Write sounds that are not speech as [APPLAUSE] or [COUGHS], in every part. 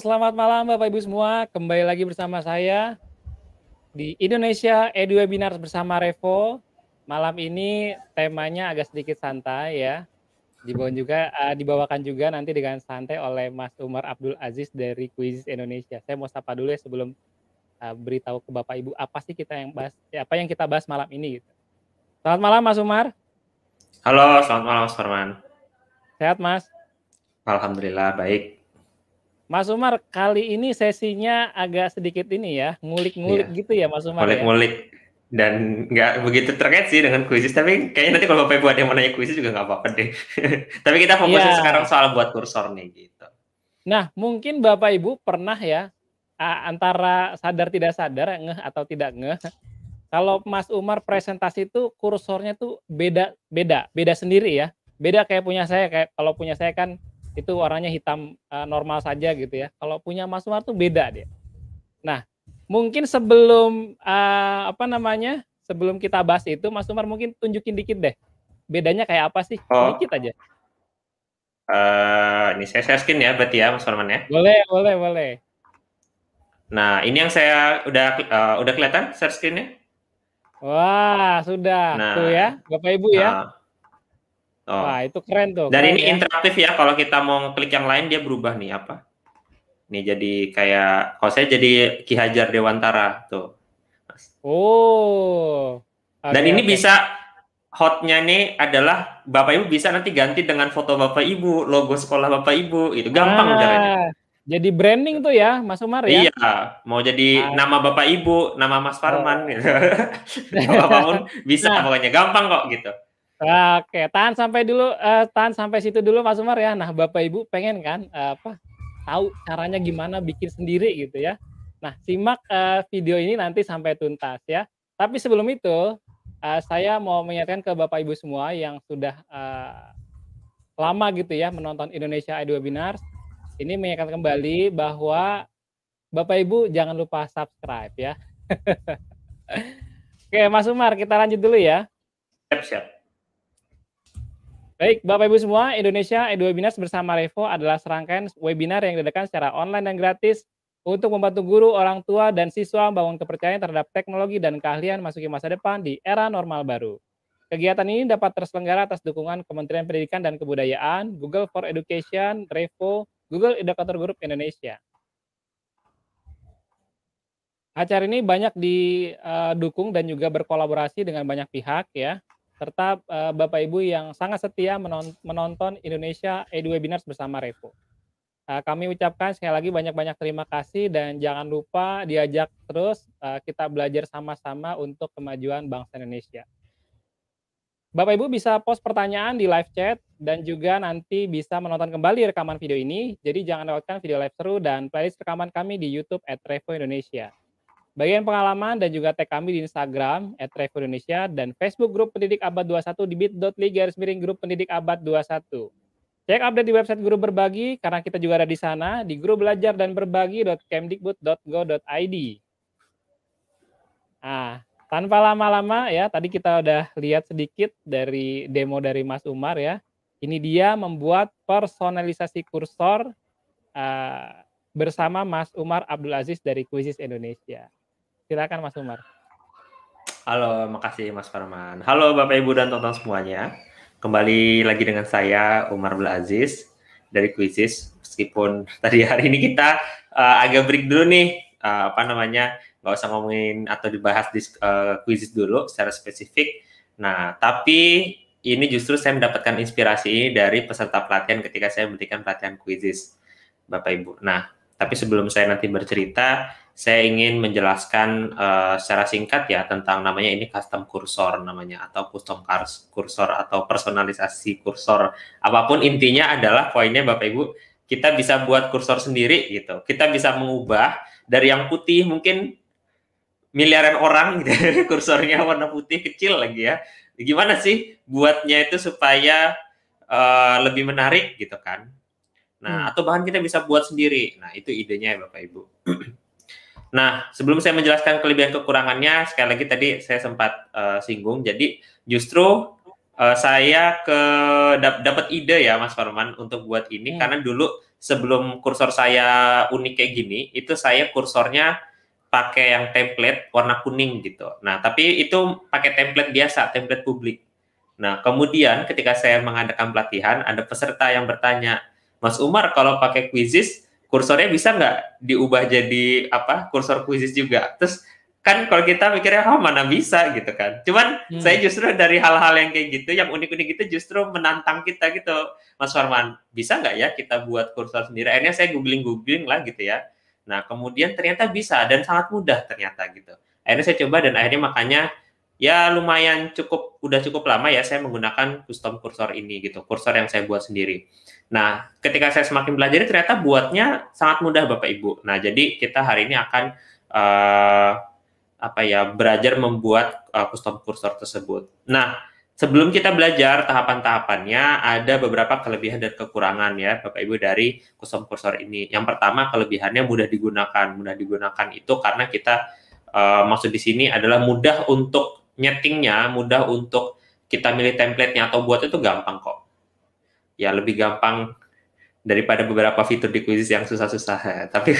selamat malam Bapak Ibu semua. Kembali lagi bersama saya di Indonesia Edu Webinar bersama Revo. Malam ini temanya agak sedikit santai ya. Dibawakan juga uh, dibawakan juga nanti dengan santai oleh Mas Umar Abdul Aziz dari Quiz Indonesia. Saya mau sapa dulu ya sebelum uh, beritahu ke Bapak Ibu apa sih kita yang bahas ya, apa yang kita bahas malam ini gitu. Selamat malam Mas Umar. Halo, selamat malam Mas Farman. Sehat Mas? Alhamdulillah baik. Mas Umar, kali ini sesinya agak sedikit ini ya, ngulik-ngulik iya. gitu ya Mas Umar. Ya? Ngulik-ngulik. Ya? Dan nggak begitu terkait sih dengan kuisis, tapi kayaknya nanti kalau Bapak Ibu ada yang mau nanya kuisis juga nggak apa-apa deh. [LAUGHS] tapi kita fokusin iya. yeah. sekarang soal buat kursor nih gitu. Nah, mungkin Bapak Ibu pernah ya antara sadar tidak sadar ngeh atau tidak ngeh. Kalau Mas Umar presentasi itu kursornya tuh beda beda, beda sendiri ya. Beda kayak punya saya kayak kalau punya saya kan itu warnanya hitam uh, normal saja gitu ya. Kalau punya Mas Umar tuh beda dia. Nah, mungkin sebelum uh, apa namanya? Sebelum kita bahas itu Mas Umar mungkin tunjukin dikit deh. Bedanya kayak apa sih? Oh. Dikit aja. Uh, ini saya share screen ya berarti ya Mas Farman ya. Boleh, boleh, boleh. Nah, ini yang saya udah uh, udah kelihatan share screen-nya? Wah, sudah. Nah, Tuh ya, Bapak Ibu ya. nah, ya. Oh. Wah, itu keren tuh. Dan ini ya. interaktif ya. Kalau kita mau klik yang lain dia berubah nih apa? Nih jadi kayak kalau saya jadi Ki Hajar Dewantara tuh. Oh. Okay, Dan ini okay. bisa hotnya nih adalah Bapak Ibu bisa nanti ganti dengan foto Bapak Ibu, logo sekolah Bapak Ibu itu Gampang ah, Jadi branding tuh ya, Mas Umar ya. Iya, mau jadi ah. nama Bapak Ibu, nama Mas Farman oh. gitu. [LAUGHS] Apapun bisa nah, pokoknya gampang kok gitu. Oke, tahan sampai dulu, uh, tahan sampai situ dulu Mas Umar ya. Nah, Bapak Ibu pengen kan uh, apa tahu caranya gimana bikin sendiri gitu ya. Nah, simak uh, video ini nanti sampai tuntas ya. Tapi sebelum itu, uh, saya mau mengingatkan ke Bapak Ibu semua yang sudah uh, lama gitu ya menonton Indonesia Idol Webinars. Ini mengingatkan kembali bahwa Bapak Ibu jangan lupa subscribe ya. [LAUGHS] Oke, Mas Umar, kita lanjut dulu ya. Siap, siap. Baik, Bapak Ibu semua, Indonesia Edu bersama Revo adalah serangkaian webinar yang diadakan secara online dan gratis untuk membantu guru, orang tua, dan siswa membangun kepercayaan terhadap teknologi dan keahlian masuki masa depan di era normal baru. Kegiatan ini dapat terselenggara atas dukungan Kementerian Pendidikan dan Kebudayaan, Google for Education, Revo, Google Educator Group Indonesia. Acara ini banyak didukung eh, dan juga berkolaborasi dengan banyak pihak ya serta uh, Bapak Ibu yang sangat setia menonton Indonesia Edu Webinars bersama Revo. Uh, kami ucapkan sekali lagi banyak-banyak terima kasih dan jangan lupa diajak terus uh, kita belajar sama-sama untuk kemajuan bangsa Indonesia. Bapak Ibu bisa post pertanyaan di live chat dan juga nanti bisa menonton kembali rekaman video ini. Jadi jangan lewatkan video live seru dan playlist rekaman kami di YouTube at Revo Indonesia. Bagian pengalaman dan juga tag kami di Instagram @travelindonesia dan Facebook grup pendidik abad 21 di bit.ly garis miring grup pendidik abad 21. Cek update di website guru berbagi karena kita juga ada di sana di guru belajar dan berbagi.kemdikbud.go.id. Ah, tanpa lama-lama ya, tadi kita udah lihat sedikit dari demo dari Mas Umar ya. Ini dia membuat personalisasi kursor uh, bersama Mas Umar Abdul Aziz dari Kuisis Indonesia. Silakan Mas Umar. Halo, makasih Mas Farman. Halo Bapak Ibu dan tonton semuanya. Kembali lagi dengan saya Umar Bel Aziz dari Kuisis. Meskipun tadi hari ini kita uh, agak break dulu nih, uh, apa namanya, nggak usah ngomongin atau dibahas di uh, dulu secara spesifik. Nah, tapi ini justru saya mendapatkan inspirasi dari peserta pelatihan ketika saya memberikan pelatihan Kuisis. Bapak Ibu. Nah, tapi sebelum saya nanti bercerita, saya ingin menjelaskan uh, secara singkat ya tentang namanya ini custom kursor namanya atau custom kursor atau personalisasi kursor. Apapun intinya adalah poinnya Bapak Ibu, kita bisa buat kursor sendiri gitu. Kita bisa mengubah dari yang putih mungkin miliaran orang gitu, kursornya ya, [LAUGHS] warna putih kecil lagi ya. Gimana sih buatnya itu supaya uh, lebih menarik gitu kan? Nah, hmm. atau bahan kita bisa buat sendiri. Nah, itu idenya ya Bapak Ibu. [CLEARS THROAT] Nah, sebelum saya menjelaskan kelebihan kekurangannya, sekali lagi tadi saya sempat uh, singgung. Jadi justru uh, saya ke dap, dapat ide ya Mas Farman untuk buat ini hmm. karena dulu sebelum kursor saya unik kayak gini, itu saya kursornya pakai yang template warna kuning gitu. Nah, tapi itu pakai template biasa, template publik. Nah, kemudian ketika saya mengadakan pelatihan, ada peserta yang bertanya, Mas Umar, kalau pakai quizzes, kursornya bisa nggak diubah jadi apa kursor kuisis juga terus kan kalau kita mikirnya oh mana bisa gitu kan cuman hmm. saya justru dari hal-hal yang kayak gitu yang unik-unik itu justru menantang kita gitu Mas Farman bisa nggak ya kita buat kursor sendiri akhirnya saya googling googling lah gitu ya nah kemudian ternyata bisa dan sangat mudah ternyata gitu akhirnya saya coba dan akhirnya makanya ya lumayan cukup udah cukup lama ya saya menggunakan custom kursor ini gitu kursor yang saya buat sendiri Nah, ketika saya semakin belajar ternyata buatnya sangat mudah Bapak Ibu. Nah, jadi kita hari ini akan uh, apa ya belajar membuat uh, custom cursor tersebut. Nah, sebelum kita belajar tahapan-tahapannya ada beberapa kelebihan dan kekurangan ya Bapak Ibu dari custom cursor ini. Yang pertama kelebihannya mudah digunakan. Mudah digunakan itu karena kita uh, maksud di sini adalah mudah untuk nyetingnya, mudah untuk kita milih templatenya atau buat itu gampang kok ya lebih gampang daripada beberapa fitur di kuis yang susah-susah [LAUGHS] tapi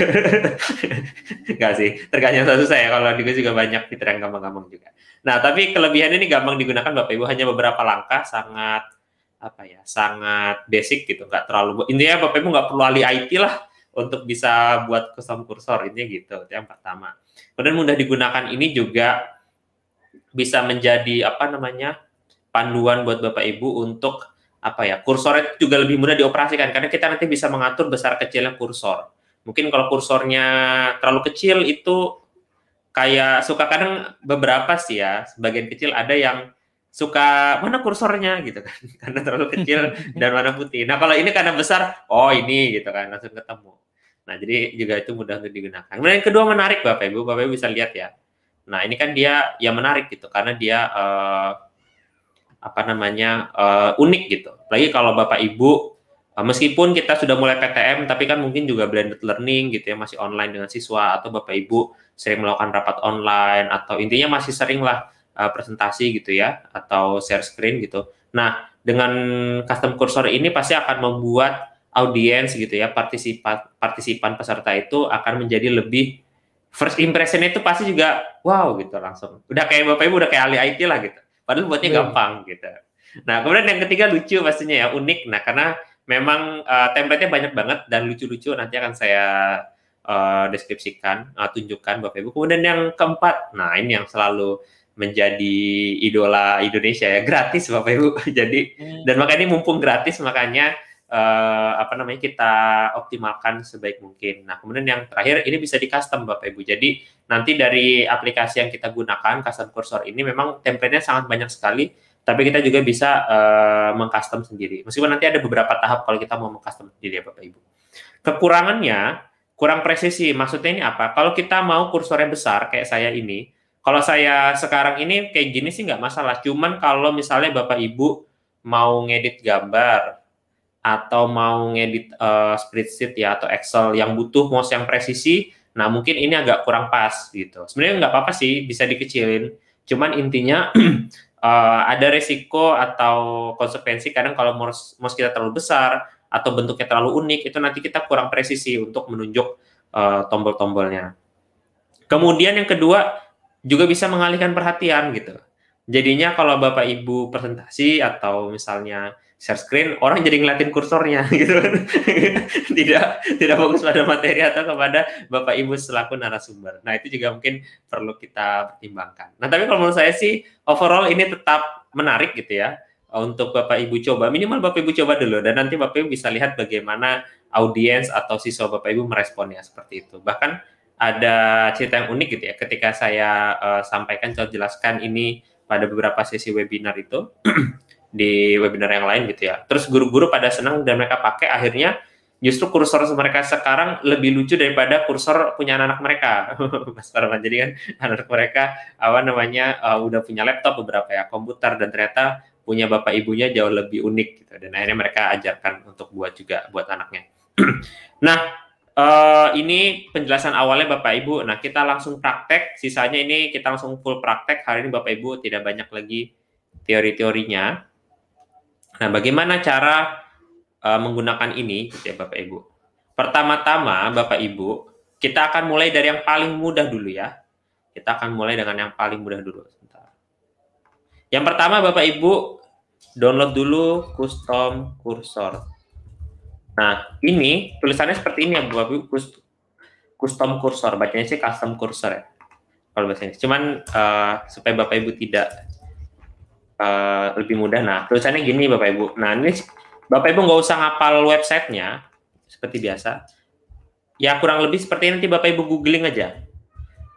[LAUGHS] nggak sih tergantung susah-susah ya kalau di kuis juga banyak fitur yang gampang-gampang juga nah tapi kelebihan ini gampang digunakan bapak ibu hanya beberapa langkah sangat apa ya sangat basic gitu nggak terlalu intinya bapak ibu nggak perlu ahli IT lah untuk bisa buat custom kursor ini gitu itu yang pertama kemudian mudah digunakan ini juga bisa menjadi apa namanya panduan buat bapak ibu untuk apa ya kursor itu juga lebih mudah dioperasikan karena kita nanti bisa mengatur besar kecilnya kursor. Mungkin kalau kursornya terlalu kecil itu kayak suka kadang beberapa sih ya sebagian kecil ada yang suka mana kursornya gitu kan [LAUGHS] karena terlalu kecil dan warna putih. Nah kalau ini karena besar, oh ini gitu kan langsung ketemu. Nah jadi juga itu mudah untuk digunakan. Kemudian yang kedua menarik bapak ibu, bapak ibu bisa lihat ya. Nah ini kan dia yang menarik gitu karena dia uh, apa namanya uh, unik gitu. Lagi kalau Bapak Ibu uh, meskipun kita sudah mulai PTM tapi kan mungkin juga blended learning gitu ya masih online dengan siswa atau Bapak Ibu sering melakukan rapat online atau intinya masih sering lah uh, presentasi gitu ya atau share screen gitu. Nah, dengan custom cursor ini pasti akan membuat audiens gitu ya, partisipan partisipan peserta itu akan menjadi lebih first impression itu pasti juga wow gitu langsung. Udah kayak Bapak Ibu udah kayak ahli IT lah gitu Padahal buatnya yeah. gampang gitu. Nah, kemudian yang ketiga lucu pastinya ya, unik. Nah, karena memang uh, template-nya banyak banget dan lucu-lucu nanti akan saya uh, deskripsikan, uh, tunjukkan Bapak Ibu. Kemudian yang keempat, nah ini yang selalu menjadi idola Indonesia ya, gratis Bapak Ibu. [LAUGHS] Jadi hmm. dan makanya ini mumpung gratis makanya uh, apa namanya kita optimalkan sebaik mungkin. Nah, kemudian yang terakhir ini bisa di custom Bapak Ibu. Jadi nanti dari aplikasi yang kita gunakan custom cursor ini memang template sangat banyak sekali tapi kita juga bisa uh, mengcustom sendiri meskipun nanti ada beberapa tahap kalau kita mau mengcustom sendiri ya Bapak Ibu kekurangannya kurang presisi maksudnya ini apa kalau kita mau kursornya besar kayak saya ini kalau saya sekarang ini kayak gini sih nggak masalah cuman kalau misalnya Bapak Ibu mau ngedit gambar atau mau ngedit uh, spreadsheet ya atau Excel yang butuh mouse yang presisi Nah mungkin ini agak kurang pas gitu. Sebenarnya nggak apa-apa sih bisa dikecilin. Cuman intinya uh, [CLEARS THROAT] ada resiko atau konsekuensi kadang kalau mouse mouse kita terlalu besar atau bentuknya terlalu unik itu nanti kita kurang presisi untuk menunjuk uh, tombol-tombolnya. Kemudian yang kedua juga bisa mengalihkan perhatian gitu. Jadinya kalau Bapak Ibu presentasi atau misalnya share screen orang jadi ngeliatin kursornya [LAUGHS] gitu kan. tidak tidak fokus pada materi atau kepada bapak ibu selaku narasumber nah itu juga mungkin perlu kita pertimbangkan nah tapi kalau menurut saya sih overall ini tetap menarik gitu ya untuk bapak ibu coba minimal bapak ibu coba dulu dan nanti bapak ibu bisa lihat bagaimana audiens atau siswa bapak ibu meresponnya seperti itu bahkan ada cerita yang unik gitu ya ketika saya uh, sampaikan saya jelaskan ini pada beberapa sesi webinar itu [CLEARS THROAT] di webinar yang lain gitu ya. Terus guru-guru pada senang dan mereka pakai akhirnya justru kursor mereka sekarang lebih lucu daripada kursor punya anak-anak mereka. [LAUGHS] Mas Farman jadi kan anak mereka apa namanya uh, udah punya laptop beberapa ya, komputer dan ternyata punya bapak ibunya jauh lebih unik gitu dan akhirnya mereka ajarkan untuk buat juga buat anaknya. [CLEARS THROAT] nah, Uh, ini penjelasan awalnya Bapak Ibu. Nah, kita langsung praktek. Sisanya ini kita langsung full praktek. Hari ini Bapak Ibu tidak banyak lagi teori-teorinya Nah, bagaimana cara uh, menggunakan ini, gitu ya Bapak Ibu? Pertama-tama, Bapak Ibu, kita akan mulai dari yang paling mudah dulu ya. Kita akan mulai dengan yang paling mudah dulu. Sebentar. Yang pertama, Bapak Ibu, download dulu custom cursor. Nah, ini tulisannya seperti ini ya Bapak Ibu, custom cursor. Bacanya sih custom cursor ya. Kalau bahasa Inggris. Cuman uh, supaya Bapak Ibu tidak uh, lebih mudah. Nah, tulisannya gini Bapak Ibu. Nah, ini Bapak Ibu nggak usah ngapal websitenya seperti biasa. Ya kurang lebih seperti ini, nanti Bapak Ibu googling aja.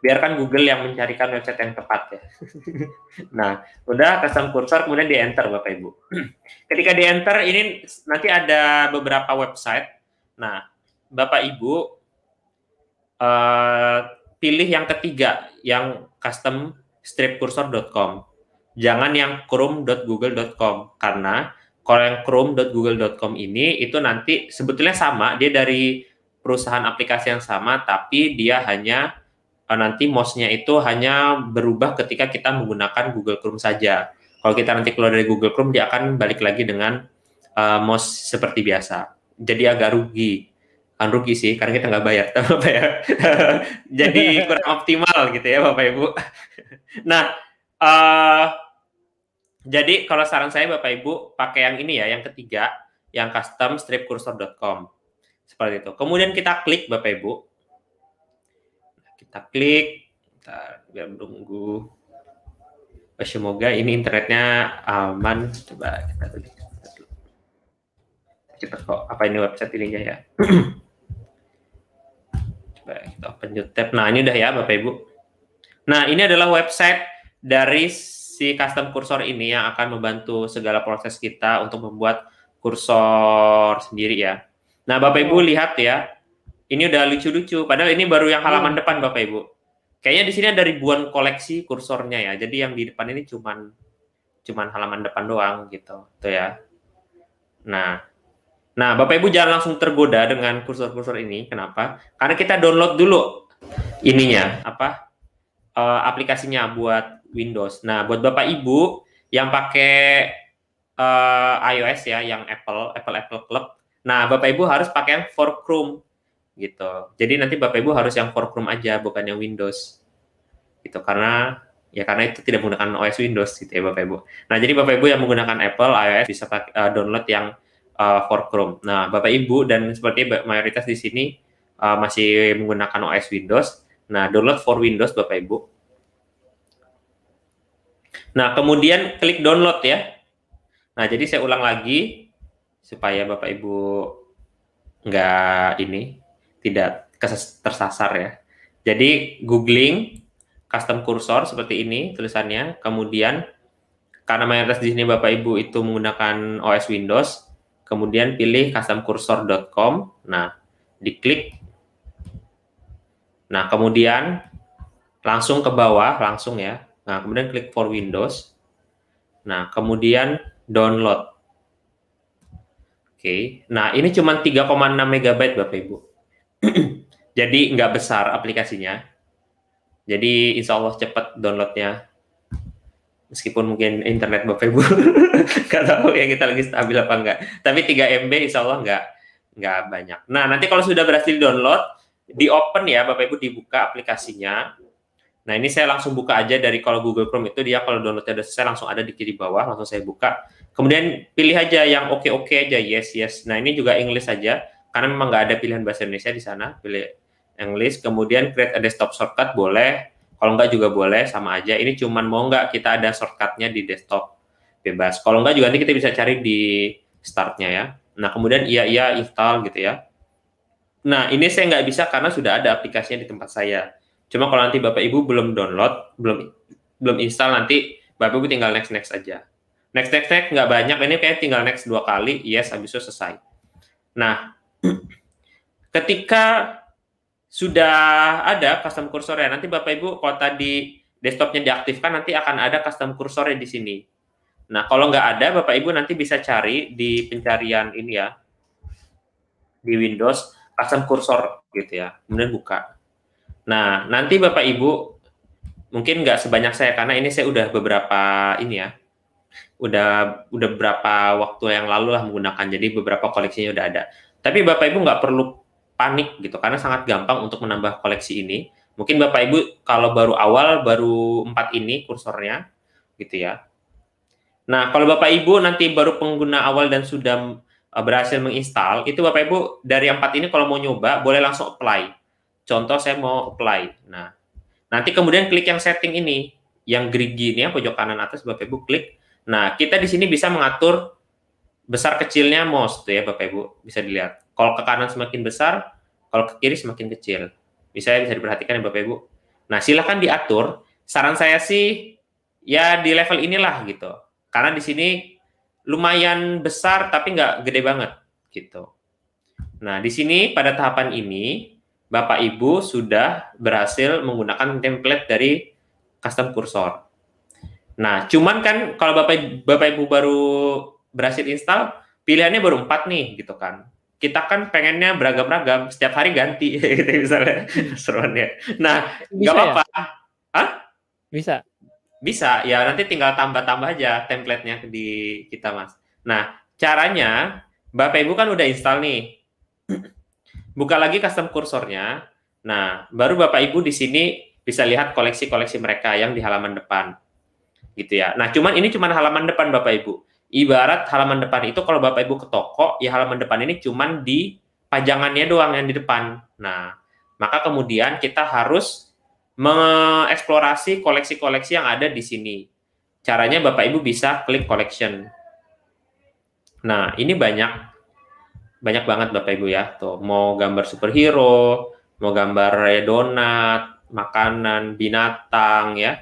Biarkan Google yang mencarikan website yang tepat ya. [LAUGHS] nah, udah custom cursor kemudian di enter Bapak Ibu. [CLEARS THROAT] Ketika di enter ini nanti ada beberapa website. Nah, Bapak Ibu uh, pilih yang ketiga yang custom stripcursor.com jangan yang chrome.google.com karena kalau yang chrome.google.com ini itu nanti sebetulnya sama dia dari perusahaan aplikasi yang sama tapi dia hanya eh, nanti mouse-nya itu hanya berubah ketika kita menggunakan Google Chrome saja. Kalau kita nanti keluar dari Google Chrome dia akan balik lagi dengan uh, mouse seperti biasa. Jadi agak rugi. Kan rugi sih karena kita nggak bayar, [LAUGHS] ya. Jadi kurang optimal gitu ya Bapak Ibu. nah, Uh, jadi kalau saran saya Bapak Ibu pakai yang ini ya, yang ketiga, yang custom strip Seperti itu. Kemudian kita klik Bapak Ibu. Kita klik, kita biar menunggu. Eh, semoga ini internetnya aman. Coba kita klik. Kita kok apa ini website ininya ya. [CLEARS THROAT] Coba kita open tab. Nah, ini udah ya Bapak Ibu. Nah, ini adalah website dari si custom kursor ini yang akan membantu segala proses kita untuk membuat kursor sendiri ya. Nah, Bapak Ibu oh. lihat ya. Ini udah lucu-lucu. Padahal ini baru yang halaman hmm. depan Bapak Ibu. Kayaknya di sini ada ribuan koleksi kursornya ya. Jadi yang di depan ini cuman cuman halaman depan doang gitu. Tuh ya. Nah, Nah, Bapak Ibu jangan langsung tergoda dengan kursor-kursor ini. Kenapa? Karena kita download dulu ininya, apa? Uh, aplikasinya buat Windows. Nah, buat Bapak Ibu yang pakai uh, iOS ya, yang Apple, Apple Apple Club. Nah, Bapak Ibu harus pakai yang for Chrome gitu. Jadi nanti Bapak Ibu harus yang for Chrome aja, bukan yang Windows. Gitu karena ya karena itu tidak menggunakan OS Windows gitu ya Bapak Ibu. Nah, jadi Bapak Ibu yang menggunakan Apple iOS bisa pakai, uh, download yang uh, for Chrome. Nah, Bapak Ibu dan seperti mayoritas di sini uh, masih menggunakan OS Windows. Nah, download for Windows Bapak Ibu Nah, kemudian klik download ya. Nah, jadi saya ulang lagi supaya Bapak Ibu nggak ini tidak tersasar ya. Jadi googling custom cursor seperti ini tulisannya, kemudian karena mayoritas di sini Bapak Ibu itu menggunakan OS Windows, kemudian pilih customcursor.com. Nah, diklik. Nah, kemudian langsung ke bawah, langsung ya. Nah, kemudian klik for Windows. Nah, kemudian download. Oke. Nah, ini cuma 3,6 MB Bapak Ibu. [CLEARS THROAT] Jadi nggak besar aplikasinya. Jadi insya Allah cepat downloadnya. Meskipun mungkin internet Bapak Ibu [LAUGHS] nggak tahu ya kita lagi stabil apa enggak. Tapi 3 MB insya Allah nggak nggak banyak. Nah, nanti kalau sudah berhasil download, di open ya Bapak Ibu dibuka aplikasinya. Nah ini saya langsung buka aja dari kalau Google Chrome itu dia kalau download ada saya langsung ada di kiri bawah langsung saya buka. Kemudian pilih aja yang oke oke -okay aja yes yes. Nah ini juga English aja karena memang nggak ada pilihan bahasa Indonesia di sana pilih English. Kemudian create a desktop shortcut boleh. Kalau nggak juga boleh sama aja. Ini cuman mau nggak kita ada shortcutnya di desktop bebas. Kalau nggak juga nanti kita bisa cari di startnya ya. Nah kemudian iya iya install gitu ya. Nah ini saya nggak bisa karena sudah ada aplikasinya di tempat saya. Cuma kalau nanti Bapak Ibu belum download, belum belum install nanti Bapak Ibu tinggal next next aja. Next next next nggak banyak, ini kayak tinggal next dua kali, yes habis itu selesai. Nah, [CLEARS THROAT] ketika sudah ada custom ya nanti Bapak Ibu kalau tadi desktopnya diaktifkan nanti akan ada custom cursor di sini. Nah, kalau nggak ada, Bapak Ibu nanti bisa cari di pencarian ini ya, di Windows, custom kursor gitu ya, kemudian buka. Nah, nanti Bapak Ibu mungkin nggak sebanyak saya karena ini saya udah beberapa ini ya, udah udah beberapa waktu yang lalu lah menggunakan. Jadi beberapa koleksinya udah ada. Tapi Bapak Ibu nggak perlu panik gitu karena sangat gampang untuk menambah koleksi ini. Mungkin Bapak Ibu kalau baru awal baru empat ini kursornya gitu ya. Nah, kalau Bapak Ibu nanti baru pengguna awal dan sudah eh, berhasil menginstal, itu Bapak Ibu dari empat ini kalau mau nyoba boleh langsung apply contoh saya mau apply. Nah, nanti kemudian klik yang setting ini, yang gerigi ini ya pojok kanan atas Bapak Ibu klik. Nah, kita di sini bisa mengatur besar kecilnya mouse tuh ya Bapak Ibu, bisa dilihat. Kalau ke kanan semakin besar, kalau ke kiri semakin kecil. Bisa bisa diperhatikan ya Bapak Ibu. Nah, silahkan diatur. Saran saya sih ya di level inilah gitu. Karena di sini lumayan besar tapi nggak gede banget gitu. Nah, di sini pada tahapan ini Bapak Ibu sudah berhasil menggunakan template dari custom cursor. Nah, cuman kan kalau Bapak Bapak Ibu baru berhasil install, pilihannya baru empat nih gitu kan. Kita kan pengennya beragam-ragam, setiap hari ganti [LAUGHS] gitu misalnya seruan ya. Nah, nggak ya? apa-apa. Ya? Hah? Bisa. Bisa, ya nanti tinggal tambah-tambah aja template-nya di kita, Mas. Nah, caranya Bapak Ibu kan udah install nih [CLEARS THROAT] buka lagi custom kursornya. Nah, baru Bapak Ibu di sini bisa lihat koleksi-koleksi mereka yang di halaman depan. Gitu ya. Nah, cuman ini cuman halaman depan Bapak Ibu. Ibarat halaman depan itu kalau Bapak Ibu ke toko, ya halaman depan ini cuman di pajangannya doang yang di depan. Nah, maka kemudian kita harus mengeksplorasi koleksi-koleksi yang ada di sini. Caranya Bapak Ibu bisa klik collection. Nah, ini banyak banyak banget Bapak Ibu ya. Tuh mau gambar superhero, mau gambar donat, makanan, binatang ya.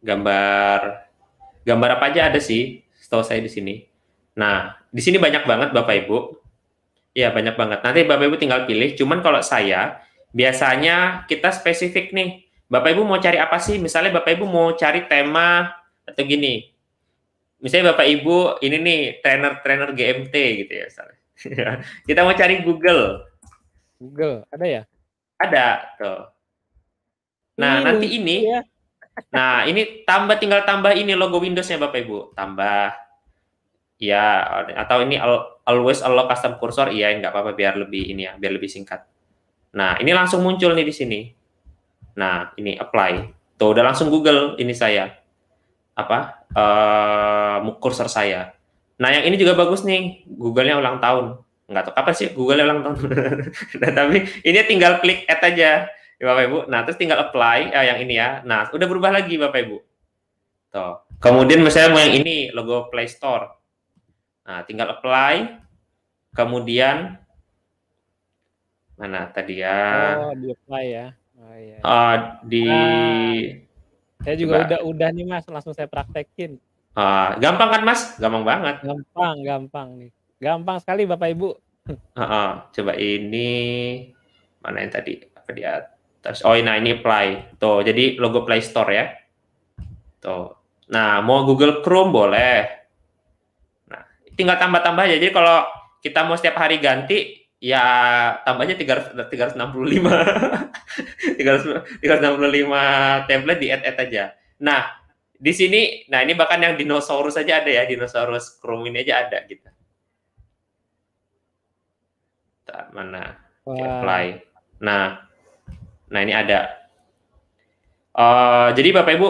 Gambar gambar apa aja ada sih setahu saya di sini. Nah, di sini banyak banget Bapak Ibu. ya banyak banget. Nanti Bapak Ibu tinggal pilih. Cuman kalau saya biasanya kita spesifik nih. Bapak Ibu mau cari apa sih? Misalnya Bapak Ibu mau cari tema atau gini misalnya Bapak Ibu ini nih trainer-trainer GMT gitu ya misalnya. [LAUGHS] kita mau cari Google. Google, ada ya? Ada tuh. Nah, ini nanti ini ya. [LAUGHS] nah, ini tambah tinggal tambah ini logo Windowsnya Bapak Ibu. Tambah ya atau ini always allow custom cursor iya nggak apa-apa biar lebih ini ya, biar lebih singkat. Nah, ini langsung muncul nih di sini. Nah, ini apply. Tuh udah langsung Google ini saya. Apa? uh, eh, kursor saya. Nah yang ini juga bagus nih, Google-nya ulang tahun. Nggak tahu kapan sih Google ulang tahun. [LAUGHS] nah, tapi ini tinggal klik add aja, ya, Bapak Ibu. Nah terus tinggal apply uh, yang ini ya. Nah udah berubah lagi Bapak Ibu. Tuh. Kemudian misalnya mau yang ini logo Play Store. Nah tinggal apply. Kemudian mana tadi ya? Oh, di apply ya. Oh, iya. Uh, di ah saya juga Mbak. udah udah nih Mas, langsung saya praktekin. Uh, gampang kan Mas? Gampang banget. Gampang, gampang nih. Gampang sekali Bapak Ibu. Uh, [LAUGHS] uh, coba ini mana yang tadi? Apa di atas? Oh, nah ini Play. Tuh, jadi logo Play Store ya. Tuh. Nah, mau Google Chrome boleh. Nah, tinggal tambah-tambah aja. Jadi kalau kita mau setiap hari ganti, ya tambahnya enam 365 365 [LAUGHS] template di add add aja. Nah, di sini nah ini bahkan yang dinosaurus aja ada ya, dinosaurus Chrome ini aja ada gitu. Tak mana? Wow. Apply. Nah. Nah, ini ada. Uh, jadi Bapak Ibu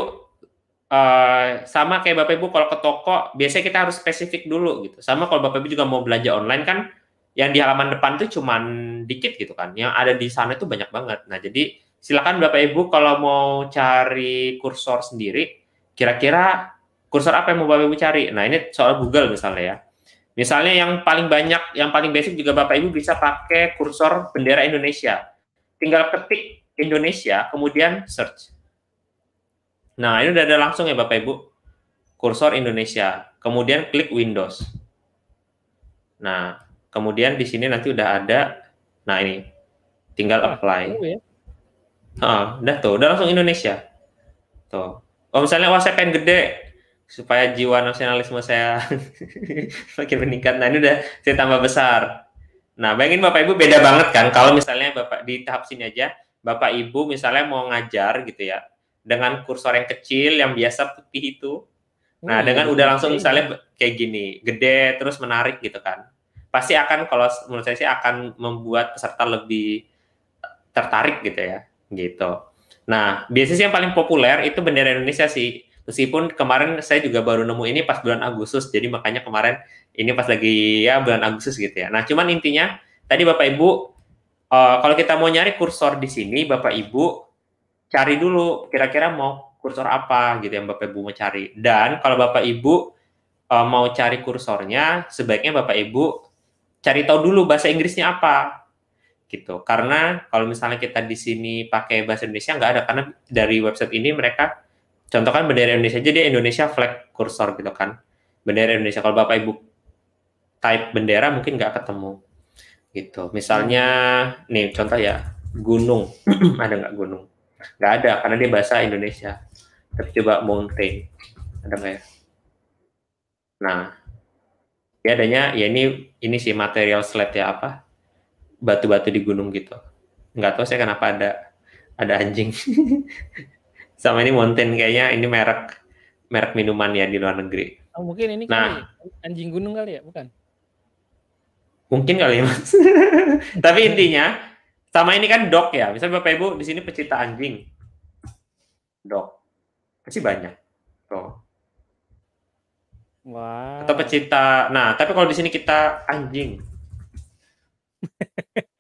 uh, sama kayak Bapak Ibu kalau ke toko biasanya kita harus spesifik dulu gitu. Sama kalau Bapak Ibu juga mau belanja online kan yang di halaman depan tuh cuman dikit gitu kan. Yang ada di sana itu banyak banget. Nah, jadi silakan Bapak Ibu kalau mau cari kursor sendiri, kira-kira kursor apa yang mau Bapak Ibu cari? Nah, ini soal Google misalnya ya. Misalnya yang paling banyak, yang paling basic juga Bapak Ibu bisa pakai kursor bendera Indonesia. Tinggal ketik Indonesia, kemudian search. Nah, ini udah ada langsung ya Bapak Ibu. Kursor Indonesia, kemudian klik Windows. Nah, Kemudian di sini nanti udah ada, nah ini, tinggal ah, apply. Ya. Ah, udah tuh, udah langsung Indonesia. Tuh. Oh misalnya wah saya pengen gede supaya jiwa nasionalisme saya [LAUGHS] makin meningkat. Nah ini udah saya tambah besar. Nah bayangin bapak ibu beda banget kan kalau misalnya bapak di tahap sini aja bapak ibu misalnya mau ngajar gitu ya dengan kursor yang kecil yang biasa putih itu. Nah, hmm, dengan iya, udah langsung iya. misalnya kayak gini, gede terus menarik gitu kan pasti akan kalau menurut saya sih akan membuat peserta lebih eh, tertarik gitu ya gitu. Nah biasanya sih yang paling populer itu bendera Indonesia sih meskipun kemarin saya juga baru nemu ini pas bulan Agustus jadi makanya kemarin ini pas lagi ya bulan Agustus gitu ya. Nah cuman intinya tadi Bapak Ibu uh, kalau kita mau nyari kursor di sini Bapak Ibu cari dulu kira-kira mau kursor apa gitu yang Bapak Ibu mau cari dan kalau Bapak Ibu eh, mau cari kursornya sebaiknya Bapak Ibu cari tahu dulu bahasa Inggrisnya apa gitu. Karena kalau misalnya kita di sini pakai bahasa Indonesia nggak ada karena dari website ini mereka contohkan bendera Indonesia jadi Indonesia flag kursor gitu kan. Bendera Indonesia kalau Bapak Ibu type bendera mungkin nggak ketemu gitu. Misalnya nih contoh ya gunung [CLEARS THROAT] ada nggak gunung? Nggak ada karena dia bahasa Indonesia. Tapi coba mountain ada nggak ya? Nah, ya adanya ya ini ini sih material slate ya apa batu-batu di gunung gitu nggak tahu saya kenapa ada ada anjing [LAUGHS] sama ini mountain kayaknya ini merek merek minuman ya di luar negeri oh, mungkin ini nah kali, anjing gunung kali ya bukan mungkin kali ya mas [LAUGHS] tapi intinya sama ini kan dog ya misalnya bapak ibu di sini pecinta anjing dog pasti banyak tuh Wow. Atau pecinta. Nah, tapi kalau di sini kita anjing.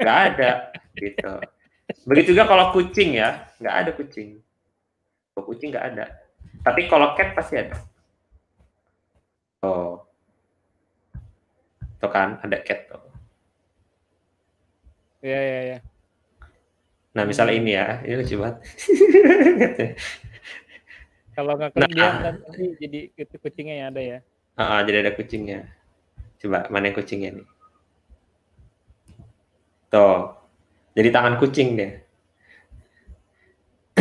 nggak ada gitu. Begitu juga kalau kucing ya, nggak ada kucing. Kalau kucing nggak ada. Tapi kalau cat pasti ada. Oh. Tuh kan ada cat tuh. Iya, iya, iya. Nah, misalnya ini ya, ini lucu banget. Kalau nggak nah. dia jadi itu kucingnya yang ada ya. Uh, uh, jadi ada kucingnya. Coba mana yang kucingnya nih? Tuh. Jadi tangan kucing deh. [CLEARS THROAT]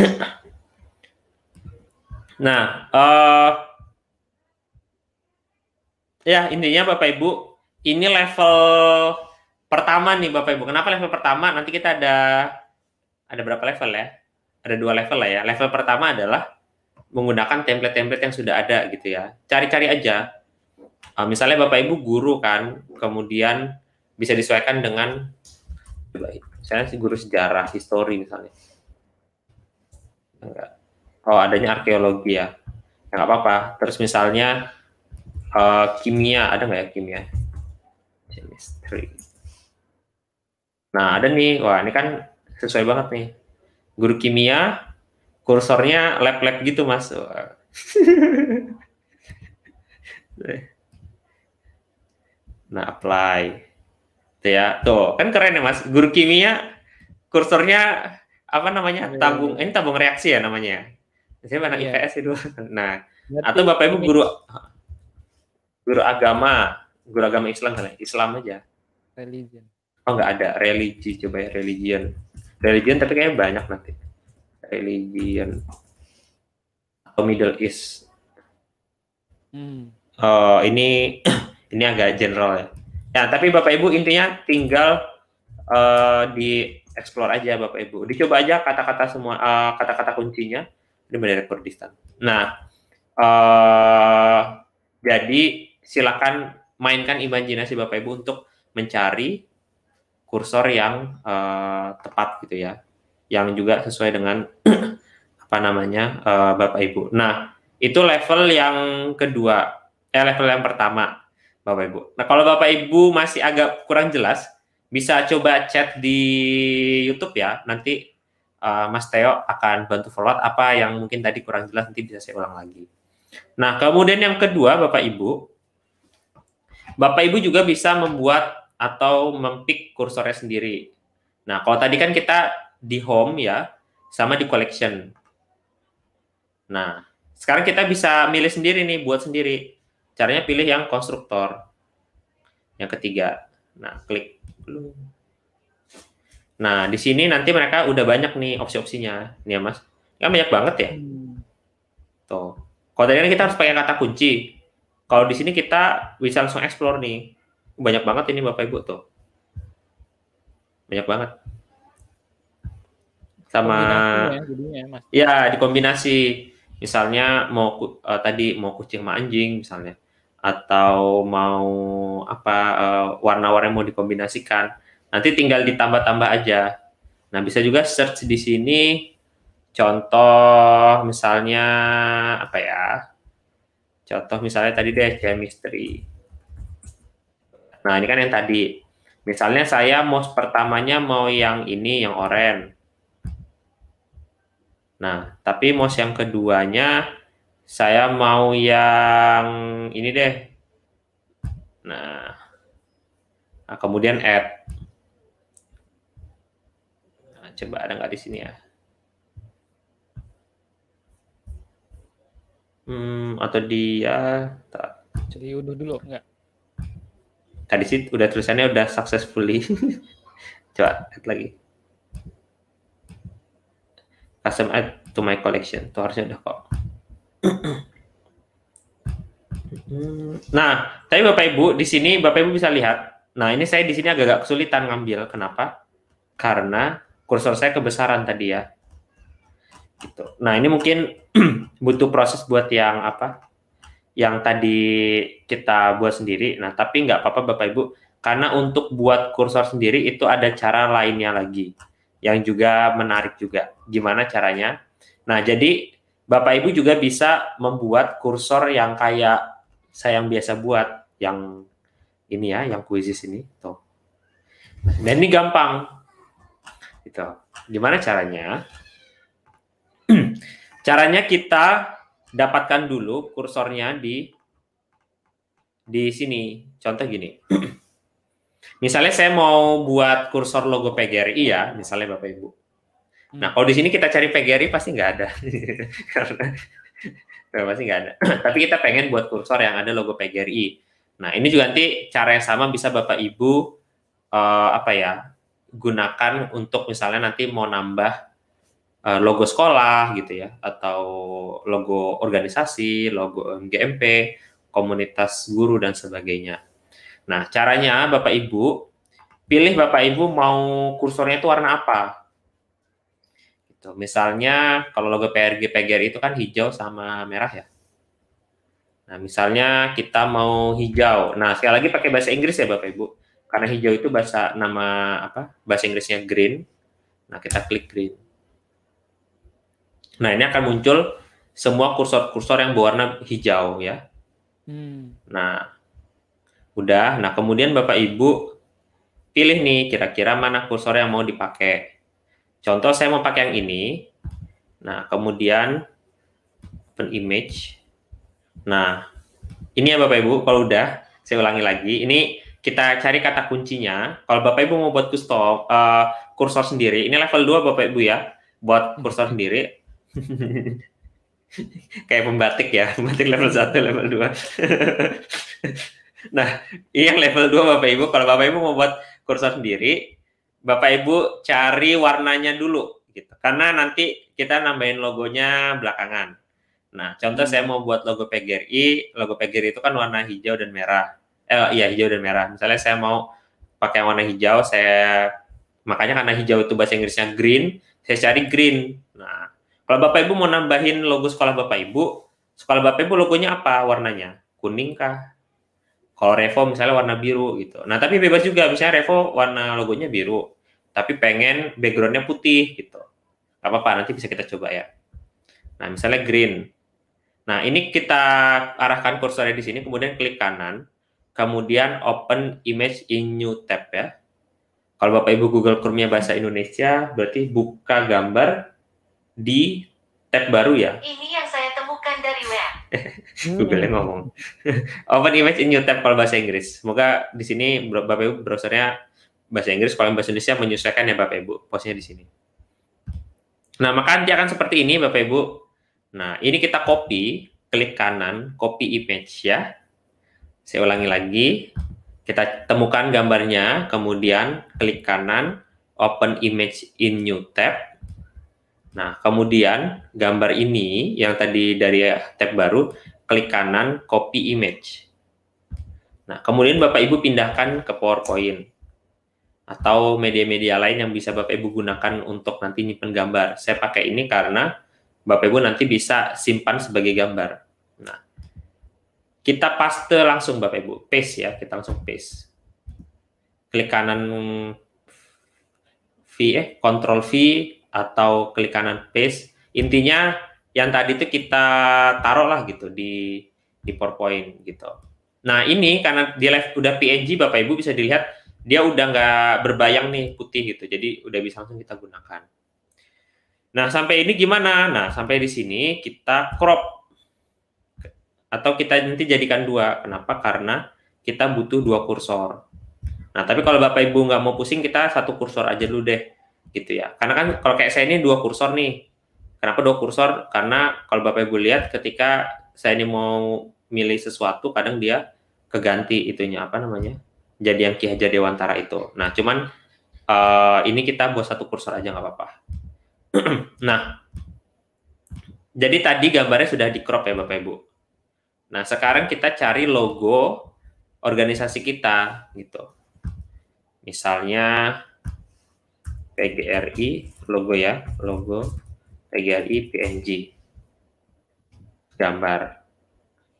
nah, uh, ya intinya Bapak Ibu, ini level pertama nih Bapak Ibu. Kenapa level pertama? Nanti kita ada ada berapa level ya? Ada dua level lah ya. Level pertama adalah menggunakan template-template yang sudah ada gitu ya. Cari-cari aja uh, misalnya bapak ibu guru kan kemudian bisa disesuaikan dengan misalnya si guru sejarah history misalnya enggak oh adanya arkeologi ya, ya nggak apa-apa terus misalnya uh, kimia ada nggak ya kimia chemistry nah ada nih wah ini kan sesuai banget nih guru kimia kursornya lab-lab gitu mas [LAUGHS] eh, Nah, apply. Itu ya, tuh kan keren ya mas. Guru kimia kursornya apa namanya? Iya, tabung, iya. ini tabung reaksi ya namanya. Saya mana yeah. IPS iya. itu. [LAUGHS] Nah, Berarti atau bapak ibu guru guru agama, guru agama Islam kan? Islam aja. Religion. Oh nggak ada religi, coba ya religion. Religion tapi kayaknya banyak nanti. Religion atau Middle East. Hmm. Uh, ini ini agak general ya. Ya, tapi Bapak Ibu intinya tinggal uh, di explore aja Bapak Ibu. Dicoba aja kata-kata semua eh, kata-kata uh, kuncinya di Mandarin Kurdistan. Nah, uh, jadi silakan mainkan imajinasi Bapak Ibu untuk mencari kursor yang uh, tepat gitu ya, yang juga sesuai dengan [CLEARS THROAT] apa namanya uh, Bapak Ibu. Nah, itu level yang kedua, eh level yang pertama. Bapak Ibu. Nah, kalau Bapak Ibu masih agak kurang jelas, bisa coba chat di YouTube ya. Nanti uh, Mas Teo akan bantu forward apa yang mungkin tadi kurang jelas nanti bisa saya ulang lagi. Nah, kemudian yang kedua Bapak Ibu, Bapak Ibu juga bisa membuat atau mempick kursornya sendiri. Nah, kalau tadi kan kita di home ya, sama di collection. Nah, sekarang kita bisa milih sendiri nih, buat sendiri. Caranya pilih yang konstruktor. Yang ketiga. Nah, klik Nah, di sini nanti mereka udah banyak nih opsi-opsinya. Nih ya, Mas. Kan banyak banget ya. Hmm. Tuh. Kalau tadi kan kita harus pakai kata kunci. Kalau di sini kita bisa langsung explore nih. Banyak banget ini Bapak Ibu tuh. Banyak banget. Sama ya, ya, dikombinasi misalnya mau uh, tadi mau kucing sama anjing misalnya atau mau apa uh, warna-warna mau dikombinasikan nanti tinggal ditambah-tambah aja nah bisa juga search di sini contoh misalnya apa ya contoh misalnya tadi deh chemistry nah ini kan yang tadi misalnya saya mau pertamanya mau yang ini yang oranye Nah, tapi mos yang keduanya saya mau yang ini deh. Nah, nah kemudian add. Nah, coba ada nggak di sini ya? Hmm, atau dia tak. Jadi udah dulu enggak? Tadi sih udah tulisannya udah successfully. [LAUGHS] coba add lagi custom add to my collection. Itu harusnya udah kok. [CLEARS THROAT] Nah, tapi Bapak Ibu di sini Bapak Ibu bisa lihat. Nah, ini saya di sini agak-agak kesulitan ngambil. Kenapa? Karena kursor saya kebesaran tadi ya. Gitu. Nah, ini mungkin [CLEARS THROAT] butuh proses buat yang apa? Yang tadi kita buat sendiri. Nah, tapi nggak apa-apa Bapak Ibu, karena untuk buat kursor sendiri itu ada cara lainnya lagi yang juga menarik juga. Gimana caranya? Nah, jadi Bapak Ibu juga bisa membuat kursor yang kayak saya yang biasa buat, yang ini ya, yang kuisis ini. Tuh. Dan ini gampang. Gitu. Gimana caranya? [CLEARS THROAT] caranya kita dapatkan dulu kursornya di di sini. Contoh gini. [CLEARS THROAT] Misalnya saya mau buat kursor logo PGRI ya, misalnya Bapak Ibu. Nah, hmm. kalau di sini kita cari PGRI pasti nggak ada. [LAUGHS] Karena pasti nggak ada. [CLEARS THROAT] Tapi kita pengen buat kursor yang ada logo PGRI. Nah, ini juga nanti cara yang sama bisa Bapak Ibu uh, apa ya? gunakan untuk misalnya nanti mau nambah uh, logo sekolah gitu ya atau logo organisasi, logo GMP, komunitas guru dan sebagainya. Nah, caranya Bapak Ibu, pilih Bapak Ibu mau kursornya itu warna apa. Gitu. Misalnya kalau logo PRG PGRI itu kan hijau sama merah ya. Nah, misalnya kita mau hijau. Nah, sekali lagi pakai bahasa Inggris ya Bapak Ibu. Karena hijau itu bahasa nama apa? Bahasa Inggrisnya green. Nah, kita klik green. Nah, ini akan muncul semua kursor-kursor yang berwarna hijau ya. Hmm. Nah, Udah. Nah, kemudian Bapak Ibu pilih nih kira-kira mana kursor yang mau dipakai. Contoh saya mau pakai yang ini. Nah, kemudian open image. Nah, ini ya Bapak Ibu, kalau udah saya ulangi lagi. Ini kita cari kata kuncinya. Kalau Bapak Ibu mau buat custom uh, eh, kursor sendiri, ini level 2 Bapak Ibu ya, buat kursor sendiri. [LAUGHS] Kayak pembatik ya, pembatik level 1, level 2. [LAUGHS] Nah, yang level 2 Bapak Ibu, kalau Bapak Ibu mau buat kursor sendiri, Bapak Ibu cari warnanya dulu gitu. Karena nanti kita nambahin logonya belakangan. Nah, contoh hmm. saya mau buat logo PGRI, logo PGRI itu kan warna hijau dan merah. Eh iya hijau dan merah. Misalnya saya mau pakai warna hijau, saya makanya karena hijau itu bahasa Inggrisnya green, saya cari green. Nah, kalau Bapak Ibu mau nambahin logo sekolah Bapak Ibu, sekolah Bapak Ibu logonya apa warnanya? Kuning kah? Kalau Revo misalnya warna biru gitu. Nah tapi bebas juga misalnya Revo warna logonya biru, tapi pengen backgroundnya putih gitu. apa-apa nanti bisa kita coba ya. Nah misalnya green. Nah ini kita arahkan kursornya di sini, kemudian klik kanan, kemudian open image in new tab ya. Kalau Bapak Ibu Google Chrome-nya bahasa Indonesia, berarti buka gambar di tab baru ya. Ini yang iya, Hmm. Google yang ngomong. [LAUGHS] Open image in new tab kalau bahasa Inggris. Semoga di sini Bapak Ibu browsernya bahasa Inggris kalau bahasa Indonesia menyesuaikan ya Bapak Ibu posnya di sini. Nah, maka dia akan seperti ini Bapak Ibu. Nah, ini kita copy, klik kanan, copy image ya. Saya ulangi lagi. Kita temukan gambarnya, kemudian klik kanan, open image in new tab. Nah, kemudian gambar ini yang tadi dari tab baru klik kanan copy image. Nah, kemudian Bapak Ibu pindahkan ke PowerPoint atau media-media lain yang bisa Bapak Ibu gunakan untuk nanti nyimpan gambar. Saya pakai ini karena Bapak Ibu nanti bisa simpan sebagai gambar. Nah, kita paste langsung Bapak Ibu, paste ya, kita langsung paste. Klik kanan V eh Control V atau klik kanan paste. Intinya yang tadi itu kita taruh lah gitu di di PowerPoint gitu. Nah ini karena di live, udah PNG Bapak Ibu bisa dilihat dia udah nggak berbayang nih putih gitu, jadi udah bisa langsung kita gunakan. Nah sampai ini gimana? Nah sampai di sini kita crop atau kita nanti jadikan dua. Kenapa? Karena kita butuh dua kursor. Nah tapi kalau Bapak Ibu nggak mau pusing kita satu kursor aja dulu deh gitu ya. Karena kan kalau kayak saya ini dua kursor nih Kenapa dua kursor? Karena kalau Bapak Ibu lihat ketika saya ini mau milih sesuatu, kadang dia keganti itunya apa namanya? Jadi yang Ki Hajar Dewantara itu. Nah, cuman uh, ini kita buat satu kursor aja nggak apa-apa. [CLEARS THROAT] nah, jadi tadi gambarnya sudah di crop ya Bapak Ibu. Nah, sekarang kita cari logo organisasi kita gitu. Misalnya PGRI logo ya, logo jadi PNG gambar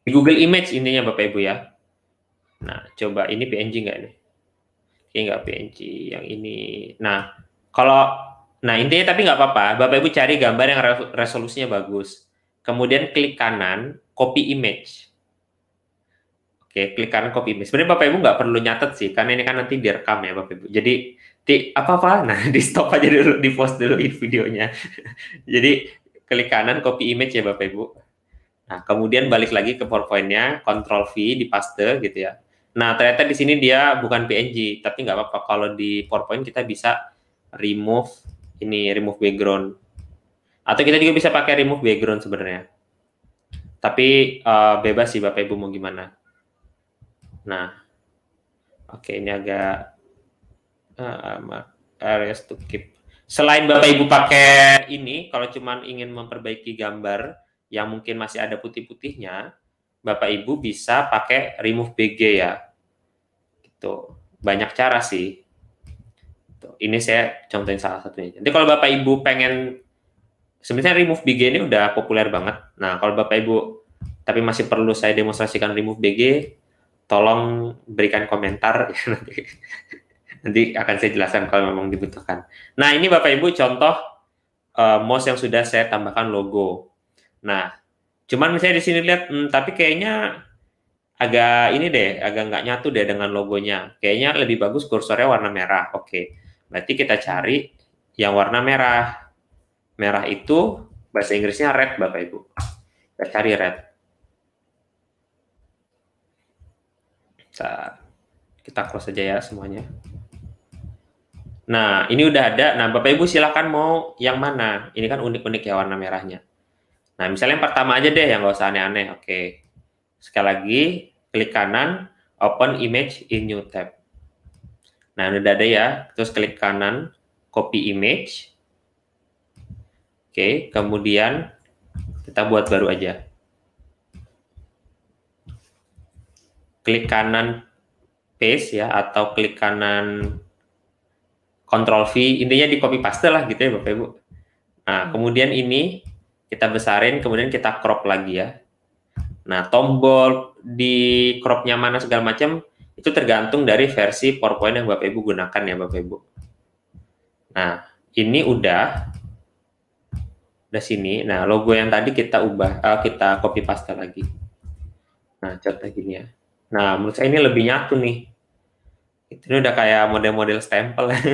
di Google Image intinya Bapak Ibu ya nah coba ini PNG enggak nih ini enggak PNG yang ini nah kalau nah intinya tapi enggak apa-apa Bapak Ibu cari gambar yang resolusinya bagus kemudian klik kanan copy image oke klik kanan copy image sebenarnya Bapak Ibu nggak perlu nyatet sih karena ini kan nanti direkam ya Bapak Ibu jadi di apa apa nah [LAUGHS] di stop aja dulu di post dulu [LAUGHS] videonya jadi klik kanan copy image ya bapak ibu nah kemudian balik lagi ke powerpointnya control v di paste gitu ya nah ternyata di sini dia bukan png tapi nggak apa-apa kalau di powerpoint kita bisa remove ini remove background atau kita juga bisa pakai remove background sebenarnya tapi uh, bebas sih bapak ibu mau gimana nah oke ini agak uh, areas to keep. Selain Bapak Ibu pakai ini, kalau cuman ingin memperbaiki gambar yang mungkin masih ada putih-putihnya, Bapak Ibu bisa pakai remove BG ya. Gitu. Banyak cara sih. Gitu. Ini saya contohin salah satunya. Jadi kalau Bapak Ibu pengen sebenarnya remove BG ini udah populer banget. Nah, kalau Bapak Ibu tapi masih perlu saya demonstrasikan remove BG, tolong berikan komentar [LAUGHS] ya nanti. Nanti akan saya jelaskan kalau memang dibutuhkan. Nah, ini Bapak Ibu contoh uh, mouse yang sudah saya tambahkan logo. Nah, cuman misalnya di sini lihat, hmm, tapi kayaknya agak ini deh, agak nggak nyatu deh dengan logonya. Kayaknya lebih bagus kursornya warna merah. Oke, berarti kita cari yang warna merah. Merah itu bahasa Inggrisnya red, Bapak Ibu. Kita cari red. Kita close aja ya semuanya. Nah, ini udah ada. Nah, Bapak Ibu silahkan mau yang mana. Ini kan unik-unik ya warna merahnya. Nah, misalnya yang pertama aja deh yang nggak usah aneh-aneh. Oke. Sekali lagi, klik kanan, open image in new tab. Nah, ini udah ada ya. Terus klik kanan, copy image. Oke, kemudian kita buat baru aja. Klik kanan paste ya, atau klik kanan Control V, intinya di copy paste lah gitu ya Bapak Ibu. Nah, hmm. kemudian ini kita besarin, kemudian kita crop lagi ya. Nah, tombol di cropnya mana segala macam itu tergantung dari versi PowerPoint yang Bapak Ibu gunakan ya Bapak Ibu. Nah, ini udah udah sini. Nah, logo yang tadi kita ubah, uh, kita copy paste lagi. Nah, contoh gini ya. Nah, menurut saya ini lebih nyatu nih itu udah kayak model-model stempel [LAUGHS] ya.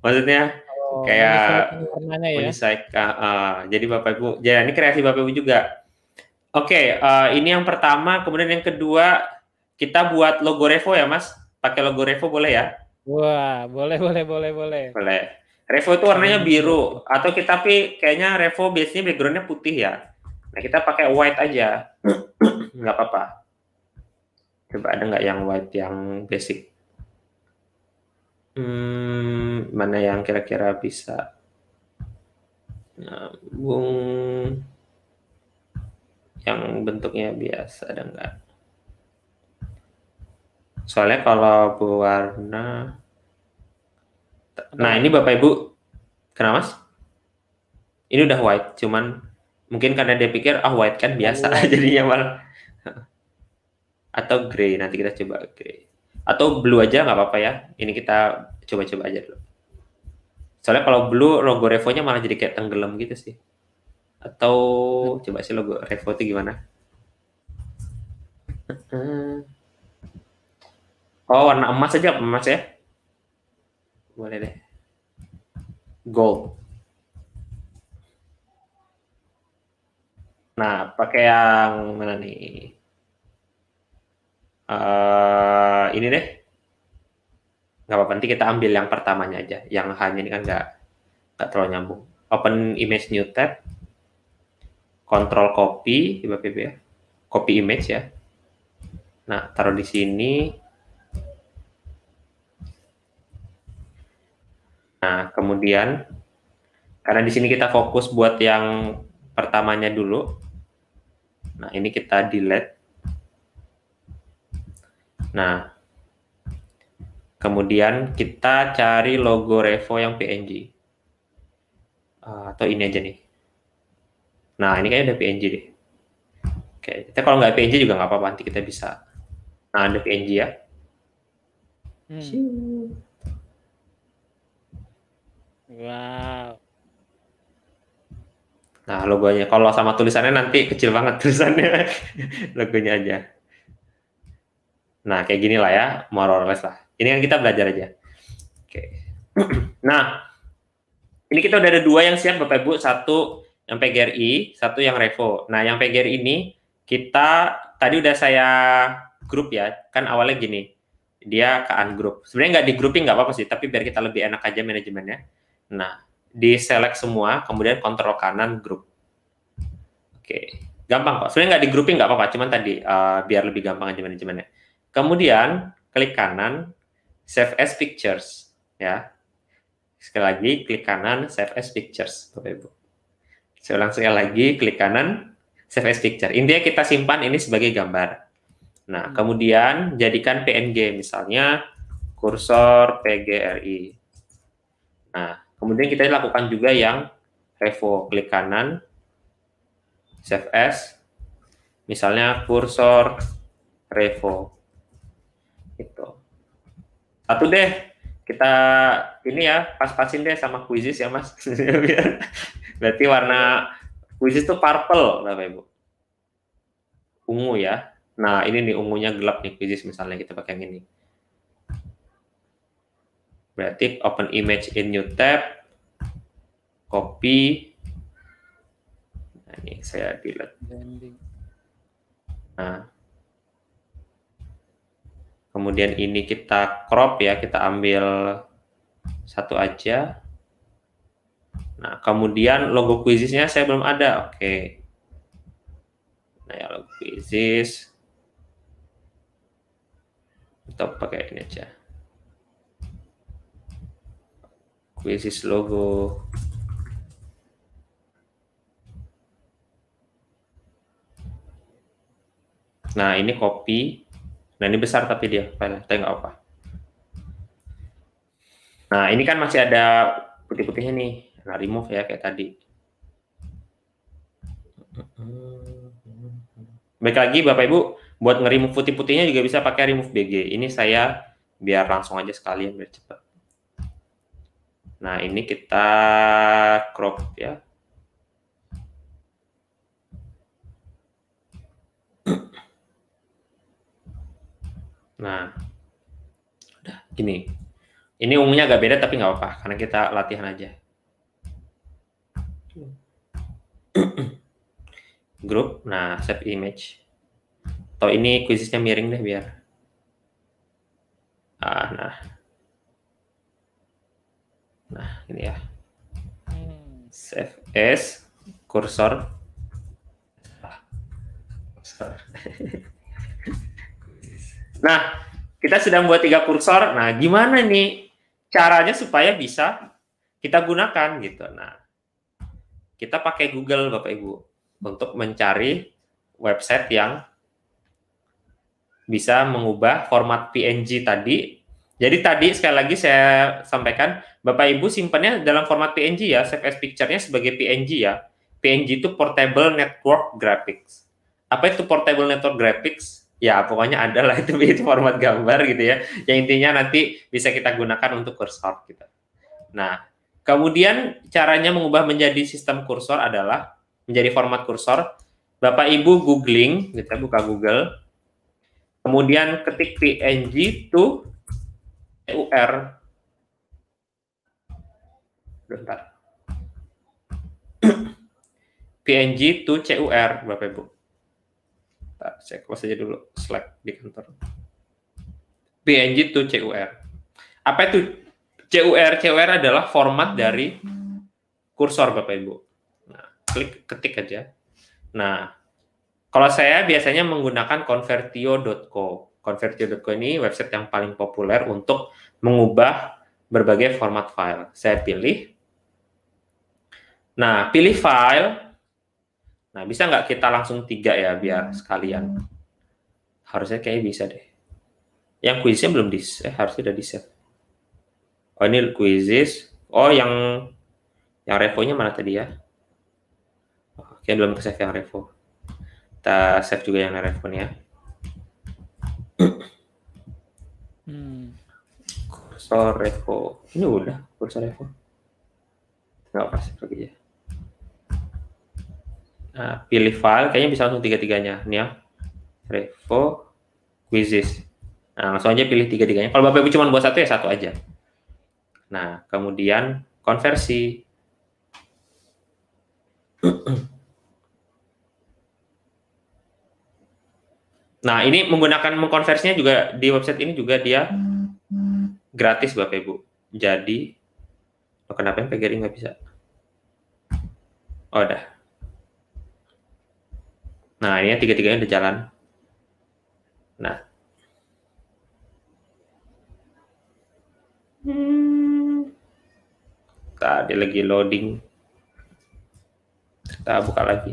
maksudnya oh, ah, kayak ya? uh, jadi bapak ibu jadi ya, ini kreasi bapak ibu juga oke okay, uh, ini yang pertama kemudian yang kedua kita buat logo revo ya mas pakai logo revo boleh ya wah boleh boleh boleh boleh boleh revo itu warnanya biru atau kita tapi kayaknya revo biasanya backgroundnya putih ya nah kita pakai white aja nggak apa-apa Coba ada nggak yang white yang basic? Hmm, mana yang kira-kira bisa bung? Yang bentuknya biasa ada nggak? Soalnya kalau berwarna, nah ini bapak ibu, kenapa mas? Ini udah white, cuman mungkin karena dia pikir ah oh, white kan biasa, oh, iya. [LAUGHS] jadinya malah atau grey nanti kita coba grey atau blue aja nggak apa-apa ya ini kita coba-coba aja dulu soalnya kalau blue logo revonya malah jadi kayak tenggelam gitu sih atau hmm. coba sih logo revo itu gimana hmm. oh warna emas aja emas ya boleh deh gold nah pakai yang mana nih uh, ini deh nggak apa-apa nanti kita ambil yang pertamanya aja yang hanya ini kan nggak nggak terlalu nyambung open image new tab control copy di ya copy image ya nah taruh di sini nah kemudian karena di sini kita fokus buat yang pertamanya dulu nah ini kita delete Nah, kemudian kita cari logo Revo yang PNG. Ah, atau ini aja nih. Nah, ini kayaknya udah PNG deh. Oke, kita kalau nggak PNG juga nggak apa-apa, nanti kita bisa. Nah, ada PNG ya. Hmm. Wow. Nah, logonya. Kalau sama tulisannya nanti kecil banget tulisannya. [LAUGHS] logonya aja. Nah, kayak gini lah ya, more or less lah. Ini kan kita belajar aja. Oke. [CLEARS THROAT] nah, ini kita udah ada dua yang siap Bapak Ibu, satu yang PGRI, satu yang Revo. Nah, yang PGRI ini kita tadi udah saya grup ya, kan awalnya gini, dia ke ungroup. Sebenarnya nggak di grouping nggak apa-apa sih, tapi biar kita lebih enak aja manajemennya. Nah, di select semua, kemudian kontrol kanan grup. Oke, gampang kok. Sebenarnya nggak di grouping nggak apa-apa, cuman tadi uh, biar lebih gampang aja manajemennya. Kemudian klik kanan save as pictures ya. Sekali lagi klik kanan save as pictures Bapak Ibu. Saya ulang sekali lagi klik kanan save as picture. Intinya kita simpan ini sebagai gambar. Nah, hmm. kemudian jadikan PNG misalnya kursor PGRI. Nah, kemudian kita lakukan juga yang revo klik kanan save as misalnya kursor revo satu deh kita ini ya pas-pasin deh sama kuisis ya mas [LAUGHS] berarti warna kuisis tuh purple bapak ibu ungu ya nah ini nih ungunya gelap nih kuisis misalnya kita pakai yang ini berarti open image in new tab copy nah ini saya delete nah Kemudian ini kita crop ya, kita ambil satu aja. Nah, kemudian logo kuisisnya saya belum ada. Oke. Nah, ya logo kuisis. kita pakai ini aja. Kuisis logo. Nah, ini copy. Nah ini besar tapi dia file tapi nggak apa. Nah ini kan masih ada putih-putihnya nih. Nah remove ya kayak tadi. Baik lagi Bapak Ibu, buat ngerimu putih-putihnya juga bisa pakai remove BG. Ini saya biar langsung aja sekalian biar cepat. Nah ini kita crop ya. Nah, udah gini. Ini umumnya agak beda tapi nggak apa-apa karena kita latihan aja. [CLEARS THROAT] grup, nah save image. Atau ini kuisisnya miring deh biar. Ah, nah. Nah, ini ya. Save as kursor. Ah, kursor. [LAUGHS] Nah, kita sedang buat tiga kursor. Nah, gimana nih caranya supaya bisa kita gunakan gitu. Nah, kita pakai Google Bapak Ibu untuk mencari website yang bisa mengubah format PNG tadi. Jadi tadi sekali lagi saya sampaikan, Bapak Ibu simpannya dalam format PNG ya, save as picture-nya sebagai PNG ya. PNG itu Portable Network Graphics. Apa itu Portable Network Graphics? ya pokoknya adalah itu, [LAUGHS] itu format gambar gitu ya yang intinya nanti bisa kita gunakan untuk kursor gitu nah kemudian caranya mengubah menjadi sistem kursor adalah menjadi format kursor bapak ibu googling kita gitu ya, buka google kemudian ketik png to ur bentar [CLEARS THROAT] png to cur bapak ibu Bentar, saya close aja dulu Slack di kantor. PNG to CUR. Apa itu CUR? CUR adalah format dari kursor Bapak Ibu. Nah, klik ketik aja. Nah, kalau saya biasanya menggunakan convertio.co. Convertio.co ini website yang paling populer untuk mengubah berbagai format file. Saya pilih. Nah, pilih file. Nah, bisa nggak kita langsung tiga ya biar hmm. sekalian? Harusnya kayaknya bisa deh. Yang kuisnya belum di eh harusnya udah di save. Oh ini quizzes. Oh yang yang revo-nya mana tadi ya? Oke oh, belum ke save yang revo. Kita save juga yang revo ya. Hmm. Kursor revo. Ini udah kursor revo. Nggak pas pergi ya. Nah, pilih file, kayaknya bisa langsung tiga-tiganya. Ini ya, Revo, Quizzes. Nah, langsung aja pilih tiga-tiganya. Kalau Bapak Ibu cuma buat satu, ya satu aja. Nah, kemudian konversi. Nah, ini menggunakan mengkonversinya juga di website ini juga dia gratis Bapak Ibu. Jadi, oh, kenapa yang PGRI nggak bisa? Oh, udah. Nah, ini tiga-tiganya udah jalan. Nah. Hmm. Tadi lagi loading. Kita buka lagi.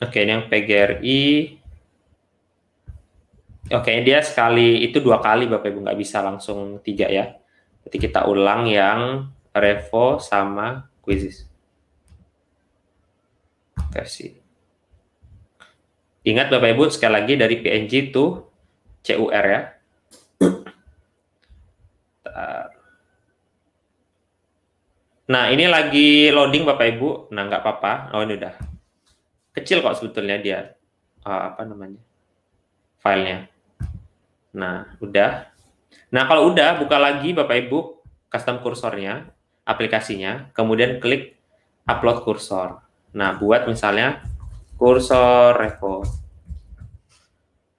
Oke, ini yang PGRI. Oke, dia sekali itu dua kali Bapak Ibu nggak bisa langsung tiga ya. Jadi kita ulang yang Revo sama quizzes. Versi. Ingat Bapak Ibu sekali lagi dari PNG itu CUR ya. Nah, ini lagi loading Bapak Ibu. Nah, nggak apa-apa. Oh, ini udah. Kecil kok sebetulnya dia uh, apa namanya? filenya. Nah, udah. Nah, kalau udah buka lagi Bapak Ibu custom kursornya aplikasinya, kemudian klik upload kursor. Nah, buat misalnya kursor repo.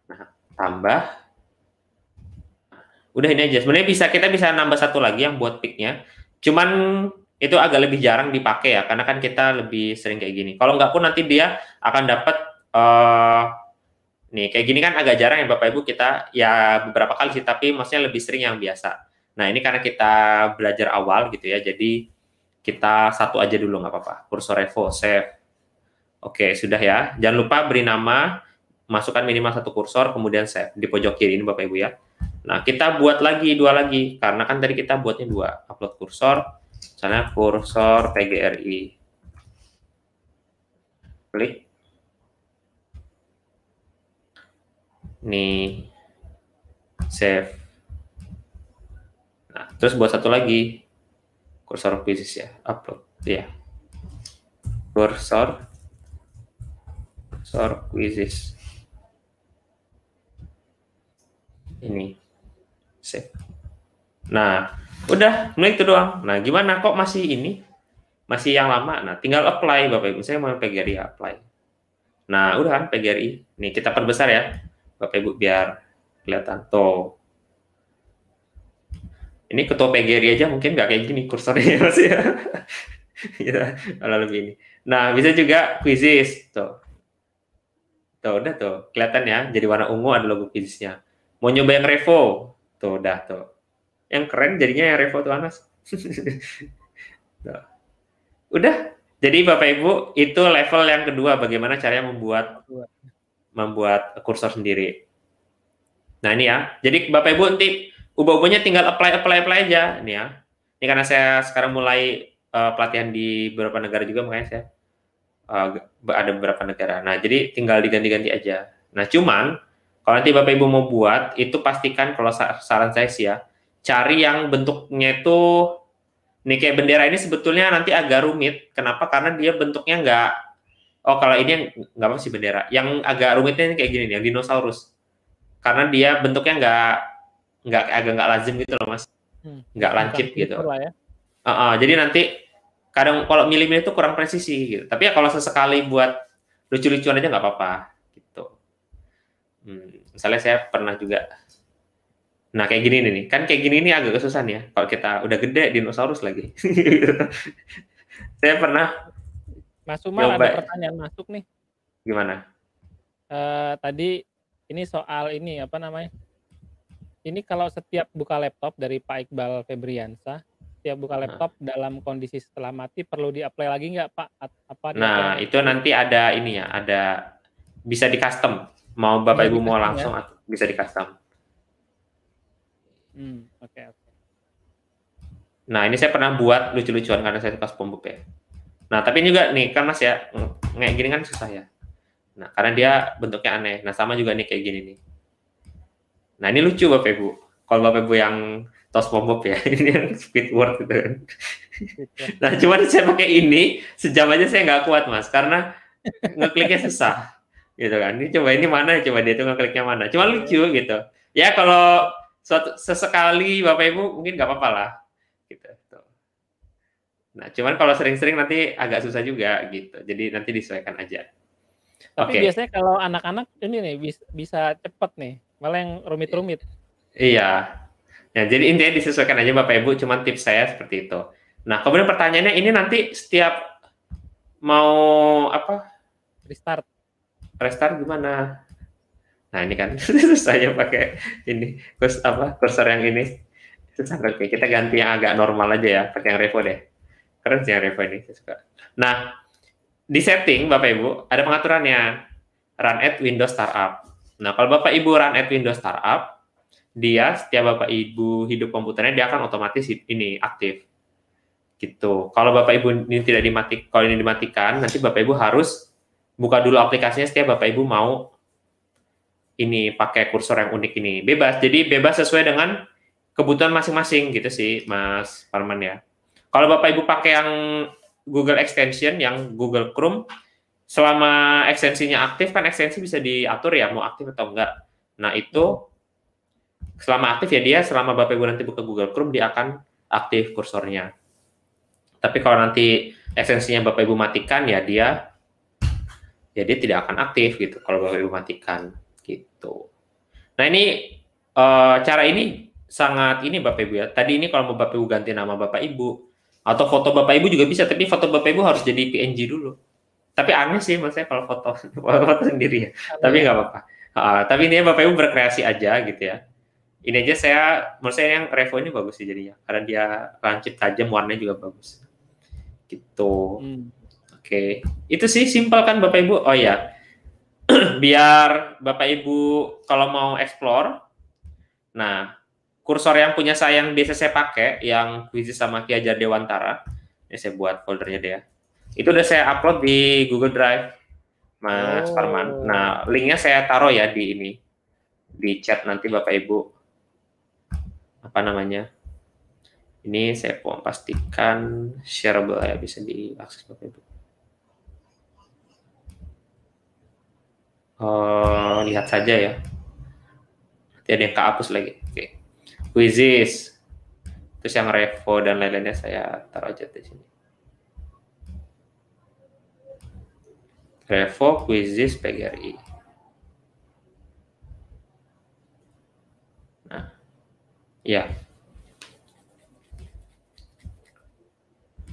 Nah, tambah. Udah ini aja. Sebenarnya bisa kita bisa nambah satu lagi yang buat picknya. Cuman itu agak lebih jarang dipakai ya, karena kan kita lebih sering kayak gini. Kalau nggak pun nanti dia akan dapat uh, nih kayak gini kan agak jarang ya Bapak Ibu kita ya beberapa kali sih, tapi maksudnya lebih sering yang biasa. Nah ini karena kita belajar awal gitu ya, jadi kita satu aja dulu nggak apa-apa. Kursor Revo, save. Oke, sudah ya. Jangan lupa beri nama, masukkan minimal satu kursor, kemudian save di pojok kiri ini Bapak Ibu ya. Nah, kita buat lagi dua lagi karena kan tadi kita buatnya dua, upload kursor, misalnya kursor PGRI. Klik. Nih. Save. Terus buat satu lagi kursor kuisis ya, upload. ya Yeah. Kursor kursor quizzes. Ini. Save. Nah, udah, mulai itu doang. Nah, gimana kok masih ini? Masih yang lama. Nah, tinggal apply Bapak Ibu. Saya mau pegari apply. Nah, udah kan PGRI. Nih kita perbesar ya. Bapak Ibu biar kelihatan tuh ini ketua PGRI aja mungkin nggak kayak gini kursornya masih ya. ya kalau [LAUGHS] iya, lebih ini. Nah bisa juga quizzes tuh. Tuh udah tuh kelihatan ya jadi warna ungu ada logo quizzesnya. Mau nyoba yang Revo tuh udah tuh. Yang keren jadinya yang Revo tuh Anas. [LAUGHS] Udah jadi Bapak Ibu itu level yang kedua bagaimana caranya membuat membuat kursor sendiri. Nah ini ya. Jadi Bapak Ibu nanti ubah-ubahnya tinggal apply apply apply aja ini ya ini karena saya sekarang mulai uh, pelatihan di beberapa negara juga makanya saya uh, ada beberapa negara nah jadi tinggal diganti-ganti aja nah cuman kalau nanti bapak ibu mau buat itu pastikan kalau saran saya sih ya cari yang bentuknya itu nih kayak bendera ini sebetulnya nanti agak rumit kenapa karena dia bentuknya nggak oh kalau ini yang nggak apa sih bendera yang agak rumitnya ini kayak gini nih yang dinosaurus karena dia bentuknya nggak nggak agak nggak lazim gitu loh mas hmm. nggak hmm, lancip gitu ya. uh, uh, jadi nanti kadang kalau milih-milih itu kurang presisi gitu tapi ya kalau sesekali buat lucu-lucuan aja nggak apa-apa gitu hmm, misalnya saya pernah juga nah kayak gini nih kan kayak gini ini agak kesusahan ya kalau kita udah gede dinosaurus lagi [LAUGHS] saya pernah Mas Umar ada pertanyaan masuk nih gimana uh, tadi ini soal ini apa namanya ini kalau setiap buka laptop dari Pak Iqbal Febriansa, setiap buka nah. laptop nah. dalam kondisi setelah mati perlu di-apply lagi nggak Pak? Apa nah, itu nanti ada ini ya, ada bisa di custom. Mau Bapak iya, Ibu mau ya. langsung ya? bisa di custom. Hmm, oke okay, Okay. Nah, ini saya pernah buat lucu-lucuan karena saya pas SpongeBob ya. Nah, tapi juga nih kan Mas ya, kayak gini kan susah ya. Nah, karena dia bentuknya aneh. Nah, sama juga nih kayak gini nih. Nah ini lucu Bapak Ibu. Kalau Bapak Ibu yang tos pomop ya, [LAUGHS] ini yang speed word gitu kan. Iya. [LAUGHS] nah cuman saya pakai ini, sejam aja saya nggak kuat mas, karena ngekliknya susah gitu kan. Ini coba ini mana, coba dia tuh ngekliknya mana. Cuma lucu iya. gitu. Ya kalau suatu, sesekali Bapak Ibu mungkin nggak apa-apa lah gitu. Nah, cuman kalau sering-sering nanti agak susah juga gitu. Jadi nanti disesuaikan aja. Tapi okay. biasanya kalau anak-anak ini nih bisa, bisa cepat nih malah yang rumit-rumit. Iya. Ya, jadi intinya disesuaikan aja Bapak Ibu, cuman tips saya seperti itu. Nah, kemudian pertanyaannya ini nanti setiap mau apa? Restart. Restart gimana? Nah, ini kan [LAUGHS] saya pakai ini kurs apa? Kursor yang ini. oke, kita ganti yang agak normal aja ya, pakai yang Revo deh. Keren sih yang repo ini, saya suka. Nah, di setting Bapak Ibu ada pengaturannya run at Windows Startup. Nah, kalau Bapak Ibu run at Windows Startup, dia setiap Bapak Ibu hidup komputernya dia akan otomatis ini aktif. Gitu. Kalau Bapak Ibu ini tidak dimatik, kalau ini dimatikan, nanti Bapak Ibu harus buka dulu aplikasinya setiap Bapak Ibu mau ini pakai kursor yang unik ini. Bebas. Jadi bebas sesuai dengan kebutuhan masing-masing gitu sih, Mas Parman ya. Kalau Bapak Ibu pakai yang Google extension yang Google Chrome selama ekstensinya aktif kan ekstensi bisa diatur ya mau aktif atau enggak. Nah itu selama aktif ya dia selama bapak ibu nanti buka Google Chrome dia akan aktif kursornya. Tapi kalau nanti ekstensinya bapak ibu matikan ya dia ya tidak akan aktif gitu kalau bapak ibu matikan gitu. Nah ini e, cara ini sangat ini bapak ibu ya. Tadi ini kalau mau bapak ibu ganti nama bapak ibu atau foto bapak ibu juga bisa tapi foto bapak ibu harus jadi PNG dulu tapi aneh sih maksudnya kalau foto [LAUGHS] foto sendiri ya aneh. tapi ya. nggak apa-apa uh, tapi ini bapak ibu berkreasi aja gitu ya ini aja saya menurut saya yang Revo ini bagus sih jadinya karena dia lancip tajam warnanya juga bagus gitu hmm. oke okay. itu sih simpel kan bapak ibu oh ya [CLEARS THROAT] biar bapak ibu kalau mau explore nah kursor yang punya saya yang biasa saya pakai yang Quizzes sama Kiajar Dewantara ini saya buat foldernya dia itu udah saya upload di Google Drive, Mas oh. Parman. Nah, linknya saya taruh ya di ini, di chat nanti Bapak Ibu. Apa namanya? Ini saya pastikan shareable ya, bisa diakses Bapak Ibu. Oh, lihat saja ya. Nanti ada yang kehapus lagi. Oke. Okay. Quizzes. Terus yang revo dan lain-lainnya saya taruh aja di sini. Revo quizzes PGRI. Nah, ya.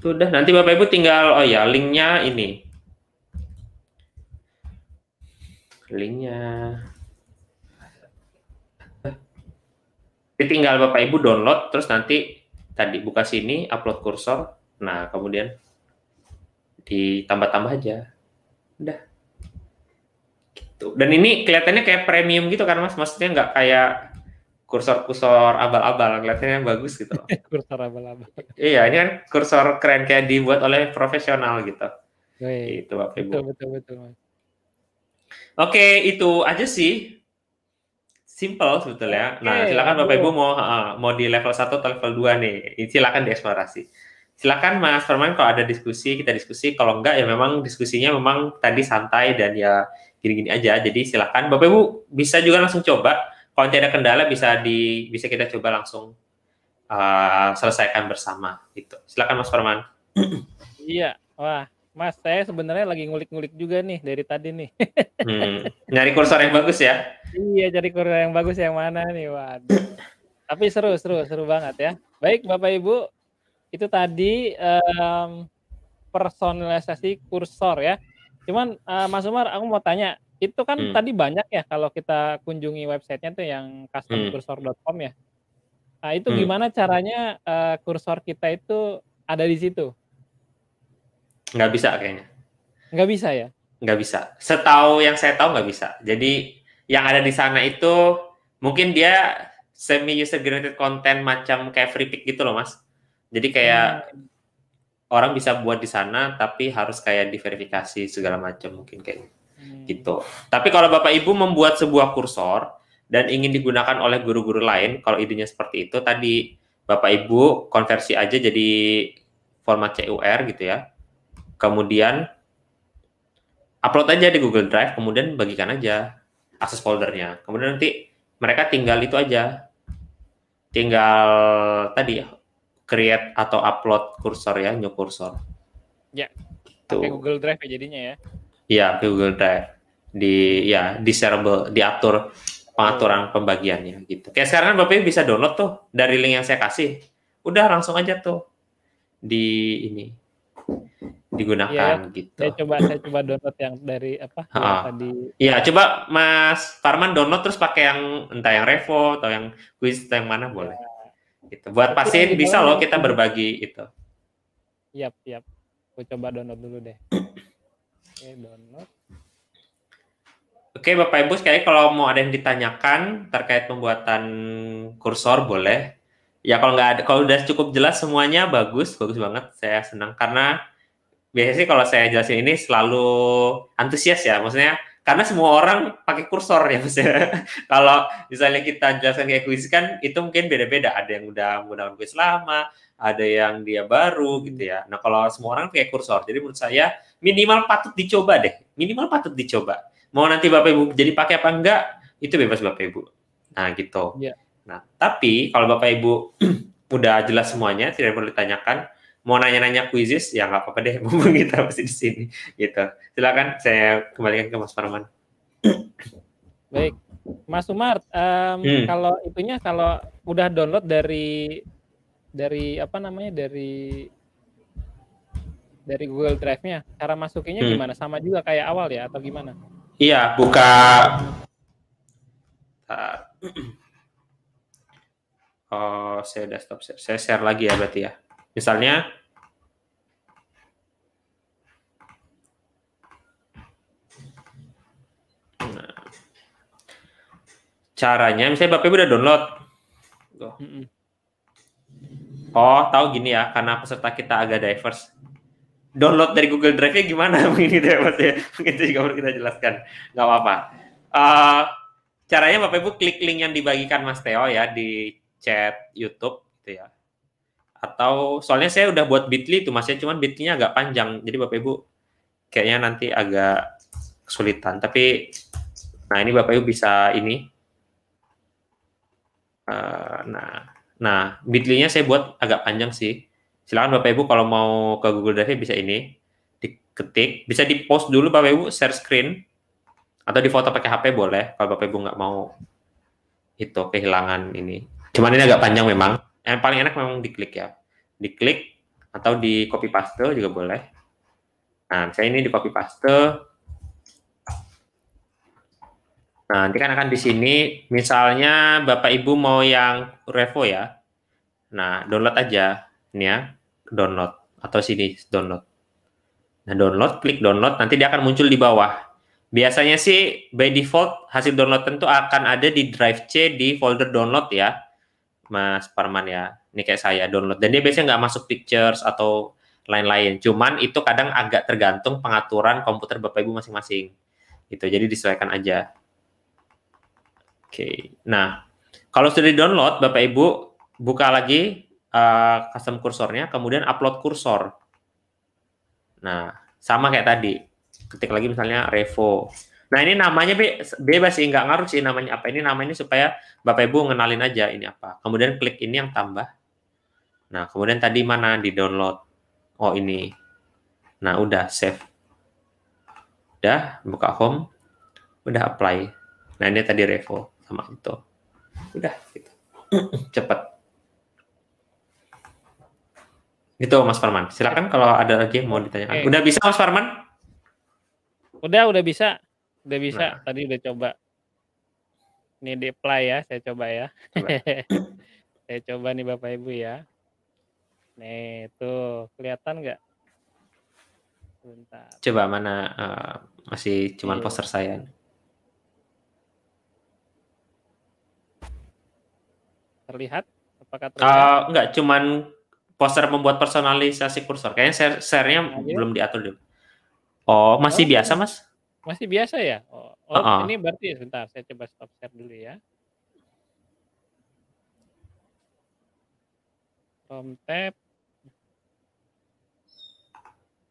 Sudah, nanti Bapak Ibu tinggal, oh ya, linknya ini. Linknya. Tinggal Bapak Ibu download, terus nanti tadi buka sini, upload kursor. Nah, kemudian ditambah-tambah aja udah gitu dan ini kelihatannya kayak premium gitu kan mas maksudnya nggak kayak kursor-kursor abal-abal kelihatannya bagus gitu [LAUGHS] kursor abal-abal iya ini kan kursor keren kayak dibuat oleh profesional gitu itu bapak ibu betul betul, betul oke itu aja sih simple sebetulnya. Nah, silakan Bapak Ibu mau mau di level 1 atau level 2 nih. Silakan dieksplorasi silakan Mas Firman kalau ada diskusi kita diskusi kalau enggak ya memang diskusinya memang tadi santai dan ya gini-gini aja jadi silakan Bapak Ibu bisa juga langsung coba kalau tidak ada kendala bisa di bisa kita coba langsung uh, selesaikan bersama gitu silakan Mas Firman [CLEARS THROAT] iya wah Mas saya sebenarnya lagi ngulik-ngulik juga nih dari tadi nih [LAUGHS] hmm, nyari kursor yang bagus ya iya cari kursor yang bagus yang mana nih waduh tapi seru seru seru banget ya baik Bapak Ibu itu tadi um, personalisasi kursor ya. Cuman uh, Mas Umar, aku mau tanya, itu kan hmm. tadi banyak ya kalau kita kunjungi websitenya tuh yang customcursor.com hmm. ya. Nah, itu hmm. gimana caranya uh, kursor kita itu ada di situ? Nggak bisa kayaknya. Nggak bisa ya? Nggak bisa. Setahu yang saya tahu nggak bisa. Jadi yang ada di sana itu mungkin dia semi user generated content macam kayak free pick gitu loh mas jadi kayak hmm. orang bisa buat di sana tapi harus kayak diverifikasi segala macam mungkin kayak hmm. gitu. Tapi kalau Bapak Ibu membuat sebuah kursor dan ingin digunakan oleh guru-guru lain kalau idenya seperti itu tadi Bapak Ibu konversi aja jadi format CUR gitu ya. Kemudian upload aja di Google Drive, kemudian bagikan aja akses foldernya. Kemudian nanti mereka tinggal itu aja. Tinggal tadi ya create atau upload kursor ya, new kursor. Ya. Pakai Google Drive ya jadinya ya. Iya, Google Drive. Di ya, di shareable, diatur pengaturan oh. pembagiannya gitu. Kayak sekarang kan Bapak bisa download tuh dari link yang saya kasih. Udah langsung aja tuh di ini digunakan ya, gitu. Saya coba saya coba download yang dari apa Oh. yang ah. tadi. Iya, coba Mas Parman download terus pakai yang entah yang Revo atau yang Quiz atau yang mana boleh. Gitu. Buat pasien bisa loh kita berbagi itu. Yap, yap. Gue coba download dulu deh. [CLEARS THROAT] Oke, download. Oke, Bapak Ibu, sekali kalau mau ada yang ditanyakan terkait pembuatan kursor boleh. Ya kalau nggak ada, kalau udah cukup jelas semuanya bagus, bagus banget. Saya senang karena biasanya sih kalau saya jelasin ini selalu antusias ya, maksudnya karena semua orang pakai kursor ya misalnya [LAUGHS] kalau misalnya kita jelaskan kayak kuis kan itu mungkin beda-beda ada yang udah menggunakan kuis lama ada yang dia baru gitu ya nah kalau semua orang pakai kursor jadi menurut saya minimal patut dicoba deh minimal patut dicoba mau nanti bapak ibu jadi pakai apa enggak itu bebas bapak ibu nah gitu yeah. nah tapi kalau bapak ibu [CLEARS THROAT] udah jelas semuanya tidak perlu ditanyakan mau nanya-nanya kuisis ya nggak apa-apa deh [LAUGHS] mumpung kita masih di sini gitu silakan saya kembalikan ke Mas Farman. [CLEARS THROAT] baik Mas Umar um, hmm. kalau itunya kalau udah download dari dari apa namanya dari dari Google Drive-nya cara masukinnya hmm. gimana sama juga kayak awal ya atau gimana iya buka uh, [CLEARS THROAT] oh saya desktop share. saya share lagi ya berarti ya Misalnya nah, caranya misalnya Bapak Ibu udah download. Oh, tahu gini ya, karena peserta kita agak diverse. Download dari Google Drive-nya gimana? [LAUGHS] Mungkin itu ya, Mas ya. Mungkin itu juga perlu kita jelaskan. Nggak apa-apa. Uh, caranya Bapak Ibu klik link yang dibagikan Mas Theo ya di chat YouTube gitu ya atau soalnya saya udah buat bitly itu masih ya. cuman bitnya agak panjang jadi bapak ibu kayaknya nanti agak kesulitan tapi nah ini bapak ibu bisa ini uh, nah nah bitly saya buat agak panjang sih silakan bapak ibu kalau mau ke Google Drive bisa ini diketik bisa di post dulu bapak ibu share screen atau di foto pakai HP boleh kalau bapak ibu nggak mau itu kehilangan ini cuman ini agak panjang memang yang paling enak memang diklik ya diklik atau di copy paste juga boleh nah saya ini di copy paste Nah, nanti kan akan di sini, misalnya Bapak Ibu mau yang Revo ya. Nah, download aja ini ya, download atau sini download. Nah, download, klik download, nanti dia akan muncul di bawah. Biasanya sih by default hasil download tentu akan ada di drive C di folder download ya. Mas Parman ya. Ini kayak saya download. Dan dia biasanya nggak masuk pictures atau lain-lain. Cuman itu kadang agak tergantung pengaturan komputer Bapak Ibu masing-masing. Gitu. Jadi disesuaikan aja. Oke. Nah, kalau sudah di-download Bapak Ibu buka lagi uh, custom kursornya, kemudian upload kursor. Nah, sama kayak tadi. Ketik lagi misalnya Revo. Nah ini namanya Be, bebas sih, nggak ngaruh sih namanya apa. Ini namanya supaya Bapak Ibu ngenalin aja ini apa. Kemudian klik ini yang tambah. Nah kemudian tadi mana di download. Oh ini. Nah udah save. Udah buka home. Udah apply. Nah ini tadi revo sama itu. Udah gitu. [COUGHS] Cepat. Gitu Mas Farman. silahkan kalau ada lagi yang mau ditanyakan Okay. Udah bisa Mas Farman? Udah, udah bisa. Udah bisa, nah. tadi udah coba. Ini di apply ya, saya coba ya. Coba. [LAUGHS] saya coba nih Bapak Ibu ya. Nih, tuh kelihatan nggak? Bentar. Coba mana uh, masih cuman iya. poster saya. Terlihat? Apakah terlihat? Uh, eh, enggak, cuman poster membuat personalisasi kursor. Kayaknya share-nya belum diatur dulu. Oh, masih oh, biasa, iya. Mas? Masih biasa ya? Oh, uh -uh. ini berarti ya, sebentar saya coba stop share dulu ya. From tab.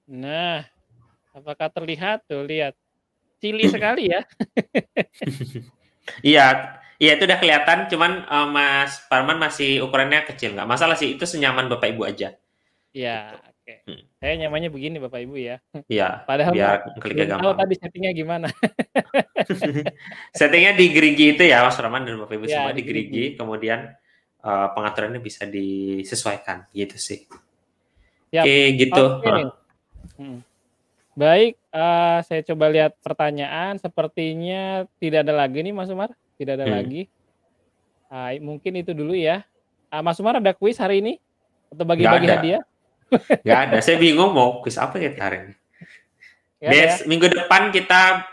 Nah, apakah terlihat? Tuh lihat. Cili [CLEARS THROAT] sekali ya. Iya, iya itu udah kelihatan. Cuman uh, Mas Parman masih ukurannya kecil, nggak masalah sih. Itu senyaman bapak ibu aja. Iya, gitu. Oke. Hmm. Saya nyamannya begini Bapak Ibu ya. Iya. Padahal biar klik gampang. Tahu tadi settingnya gimana? [LAUGHS] settingnya di gerigi itu ya Mas Roman dan Bapak Ibu ya, semua di gerigi, kemudian uh, pengaturannya bisa disesuaikan gitu sih. Ya, Oke, gitu. Okay. Hmm. Baik, uh, saya coba lihat pertanyaan. Sepertinya tidak ada lagi nih Mas Umar, tidak ada hmm. lagi. Uh, mungkin itu dulu ya. Uh, Mas Umar ada kuis hari ini atau bagi-bagi hadiah? Gak ada. Saya bingung mau kuis apa kita ya hari ini. Ya, Bias, ya. Minggu depan kita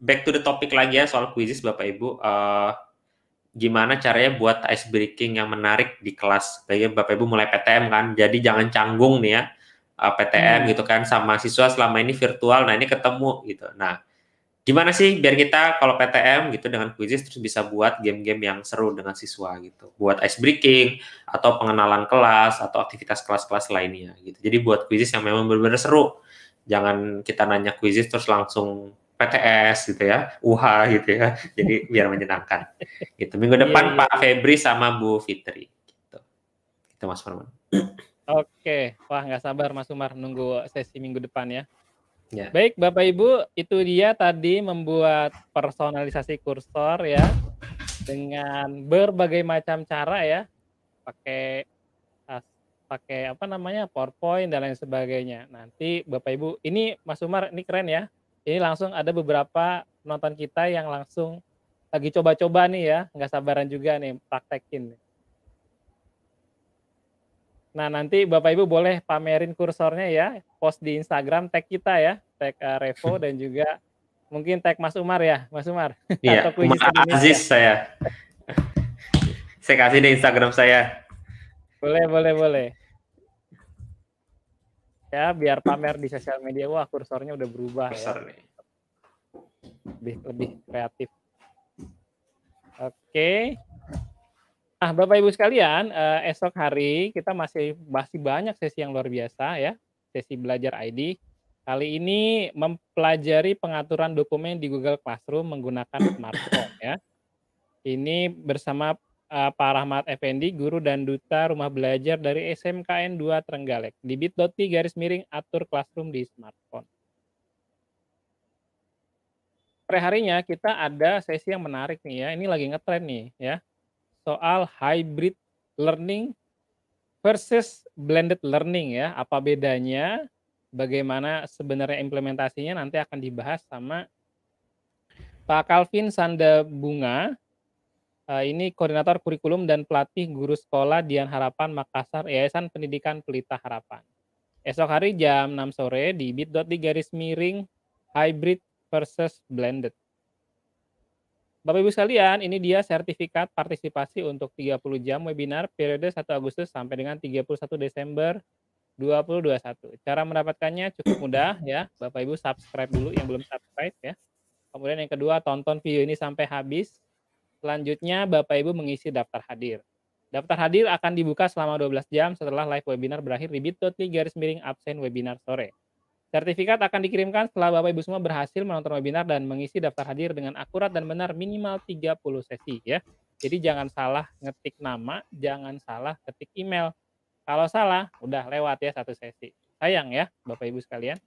back to the topic lagi ya soal kuisis Bapak Ibu. Uh, gimana caranya buat ice breaking yang menarik di kelas. bagaimana Bapak Ibu mulai PTM kan, jadi jangan canggung nih ya eh, PTM hmm. gitu kan sama siswa selama ini virtual. Nah ini ketemu gitu. Nah gimana sih biar kita kalau PTM gitu dengan kuisis terus bisa buat game-game yang seru dengan siswa gitu. Buat ice breaking atau pengenalan kelas atau aktivitas kelas-kelas lainnya gitu. Jadi buat kuisis yang memang benar-benar seru. Jangan kita nanya kuisis terus langsung PTS gitu ya, UH gitu ya. [LAUGHS] Jadi biar menyenangkan. Gitu. Minggu iya, depan yeah, yeah. Pak iya. Febri sama Bu Fitri gitu. Itu Mas Farman. Oke, okay. wah nggak sabar Mas Umar nunggu sesi minggu depan ya. Ya. Baik, Bapak Ibu, itu dia tadi membuat personalisasi kursor ya dengan berbagai macam cara ya. Pakai pakai apa namanya? PowerPoint dan lain sebagainya. Nanti Bapak Ibu, ini Mas Umar ini keren ya. Ini langsung ada beberapa penonton kita yang langsung lagi coba-coba nih ya, nggak sabaran juga nih praktekin. Nah, nanti Bapak Ibu boleh pamerin kursornya ya, post di Instagram tag kita ya, tag uh, Revo [LAUGHS] dan juga mungkin tag Mas Umar ya, Mas Umar. [LAUGHS] Iya, Mas Aziz ya. saya. saya kasih di Instagram saya. Boleh, boleh, boleh. Ya, biar pamer di sosial media. Wah, kursornya udah berubah Kursor ya. Lebih lebih kreatif. Oke. Okay. Nah, Bapak Ibu sekalian, eh, esok hari kita masih masih banyak sesi yang luar biasa ya, sesi belajar ID. Kali ini mempelajari pengaturan dokumen di Google Classroom menggunakan smartphone ya. Ini bersama eh, Pak Rahmat Effendi, guru dan duta rumah belajar dari SMKN 2 Trenggalek. Di bit.ly garis miring atur classroom di smartphone. Sore harinya kita ada sesi yang menarik nih ya. Ini lagi ngetren nih ya soal hybrid learning versus blended learning ya. Apa bedanya? Bagaimana sebenarnya implementasinya nanti akan dibahas sama Pak Calvin Sanda Bunga. Eh, ini koordinator kurikulum dan pelatih guru sekolah Dian Harapan Makassar Yayasan Pendidikan Pelita Harapan. Esok hari jam 6 sore di bit.ly garis miring hybrid versus blended. Bapak Ibu sekalian, ini dia sertifikat partisipasi untuk 30 jam webinar periode 1 Agustus sampai dengan 31 Desember 2021. Cara mendapatkannya cukup mudah ya. Bapak Ibu subscribe dulu yang belum subscribe ya. Kemudian yang kedua, tonton video ini sampai habis. Selanjutnya, Bapak Ibu mengisi daftar hadir. Daftar hadir akan dibuka selama 12 jam setelah live webinar berakhir di bit.ly garis miring absen webinar sore. Sertifikat akan dikirimkan setelah Bapak Ibu semua berhasil menonton webinar dan mengisi daftar hadir dengan akurat dan benar minimal 30 sesi ya. Jadi jangan salah ngetik nama, jangan salah ketik email. Kalau salah, udah lewat ya satu sesi. Sayang ya Bapak Ibu sekalian.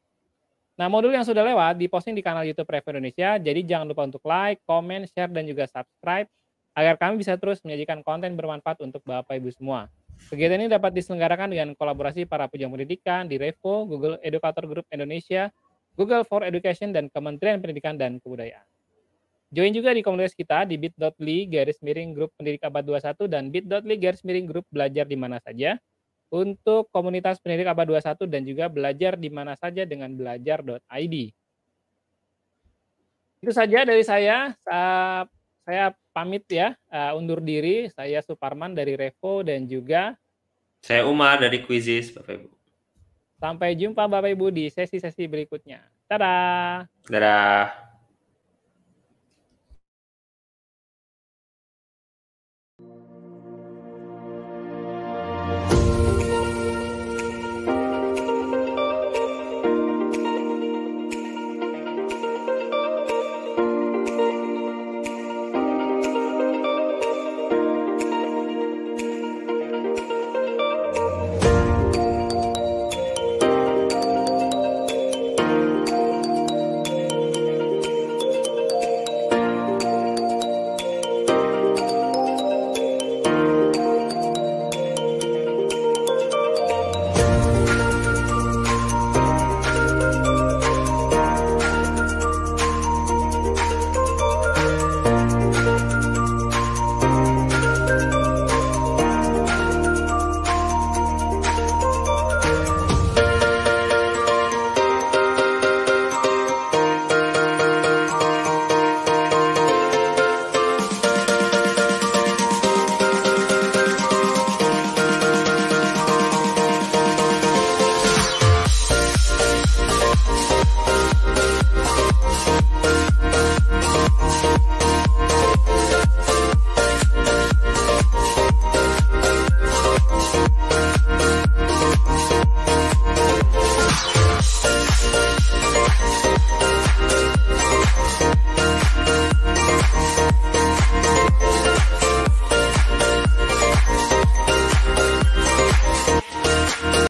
Nah, modul yang sudah lewat diposting di kanal YouTube Rev Indonesia. Jadi jangan lupa untuk like, komen, share, dan juga subscribe agar kami bisa terus menyajikan konten bermanfaat untuk Bapak Ibu semua. Kegiatan ini dapat diselenggarakan dengan kolaborasi para pejuang pendidikan di Revo, Google Educator Group Indonesia, Google for Education, dan Kementerian Pendidikan dan Kebudayaan. Join juga di komunitas kita di bit.ly garis miring grup pendidik abad 21 dan bit.ly garis miring grup belajar di mana saja untuk komunitas pendidik abad 21 dan juga belajar di mana saja dengan belajar.id. Itu saja dari saya saya pamit ya, uh, undur diri. Saya Suparman dari Revo dan juga saya Umar dari Quizzes, Bapak Ibu. Sampai jumpa Bapak Ibu di sesi-sesi berikutnya. Dadah. Dadah.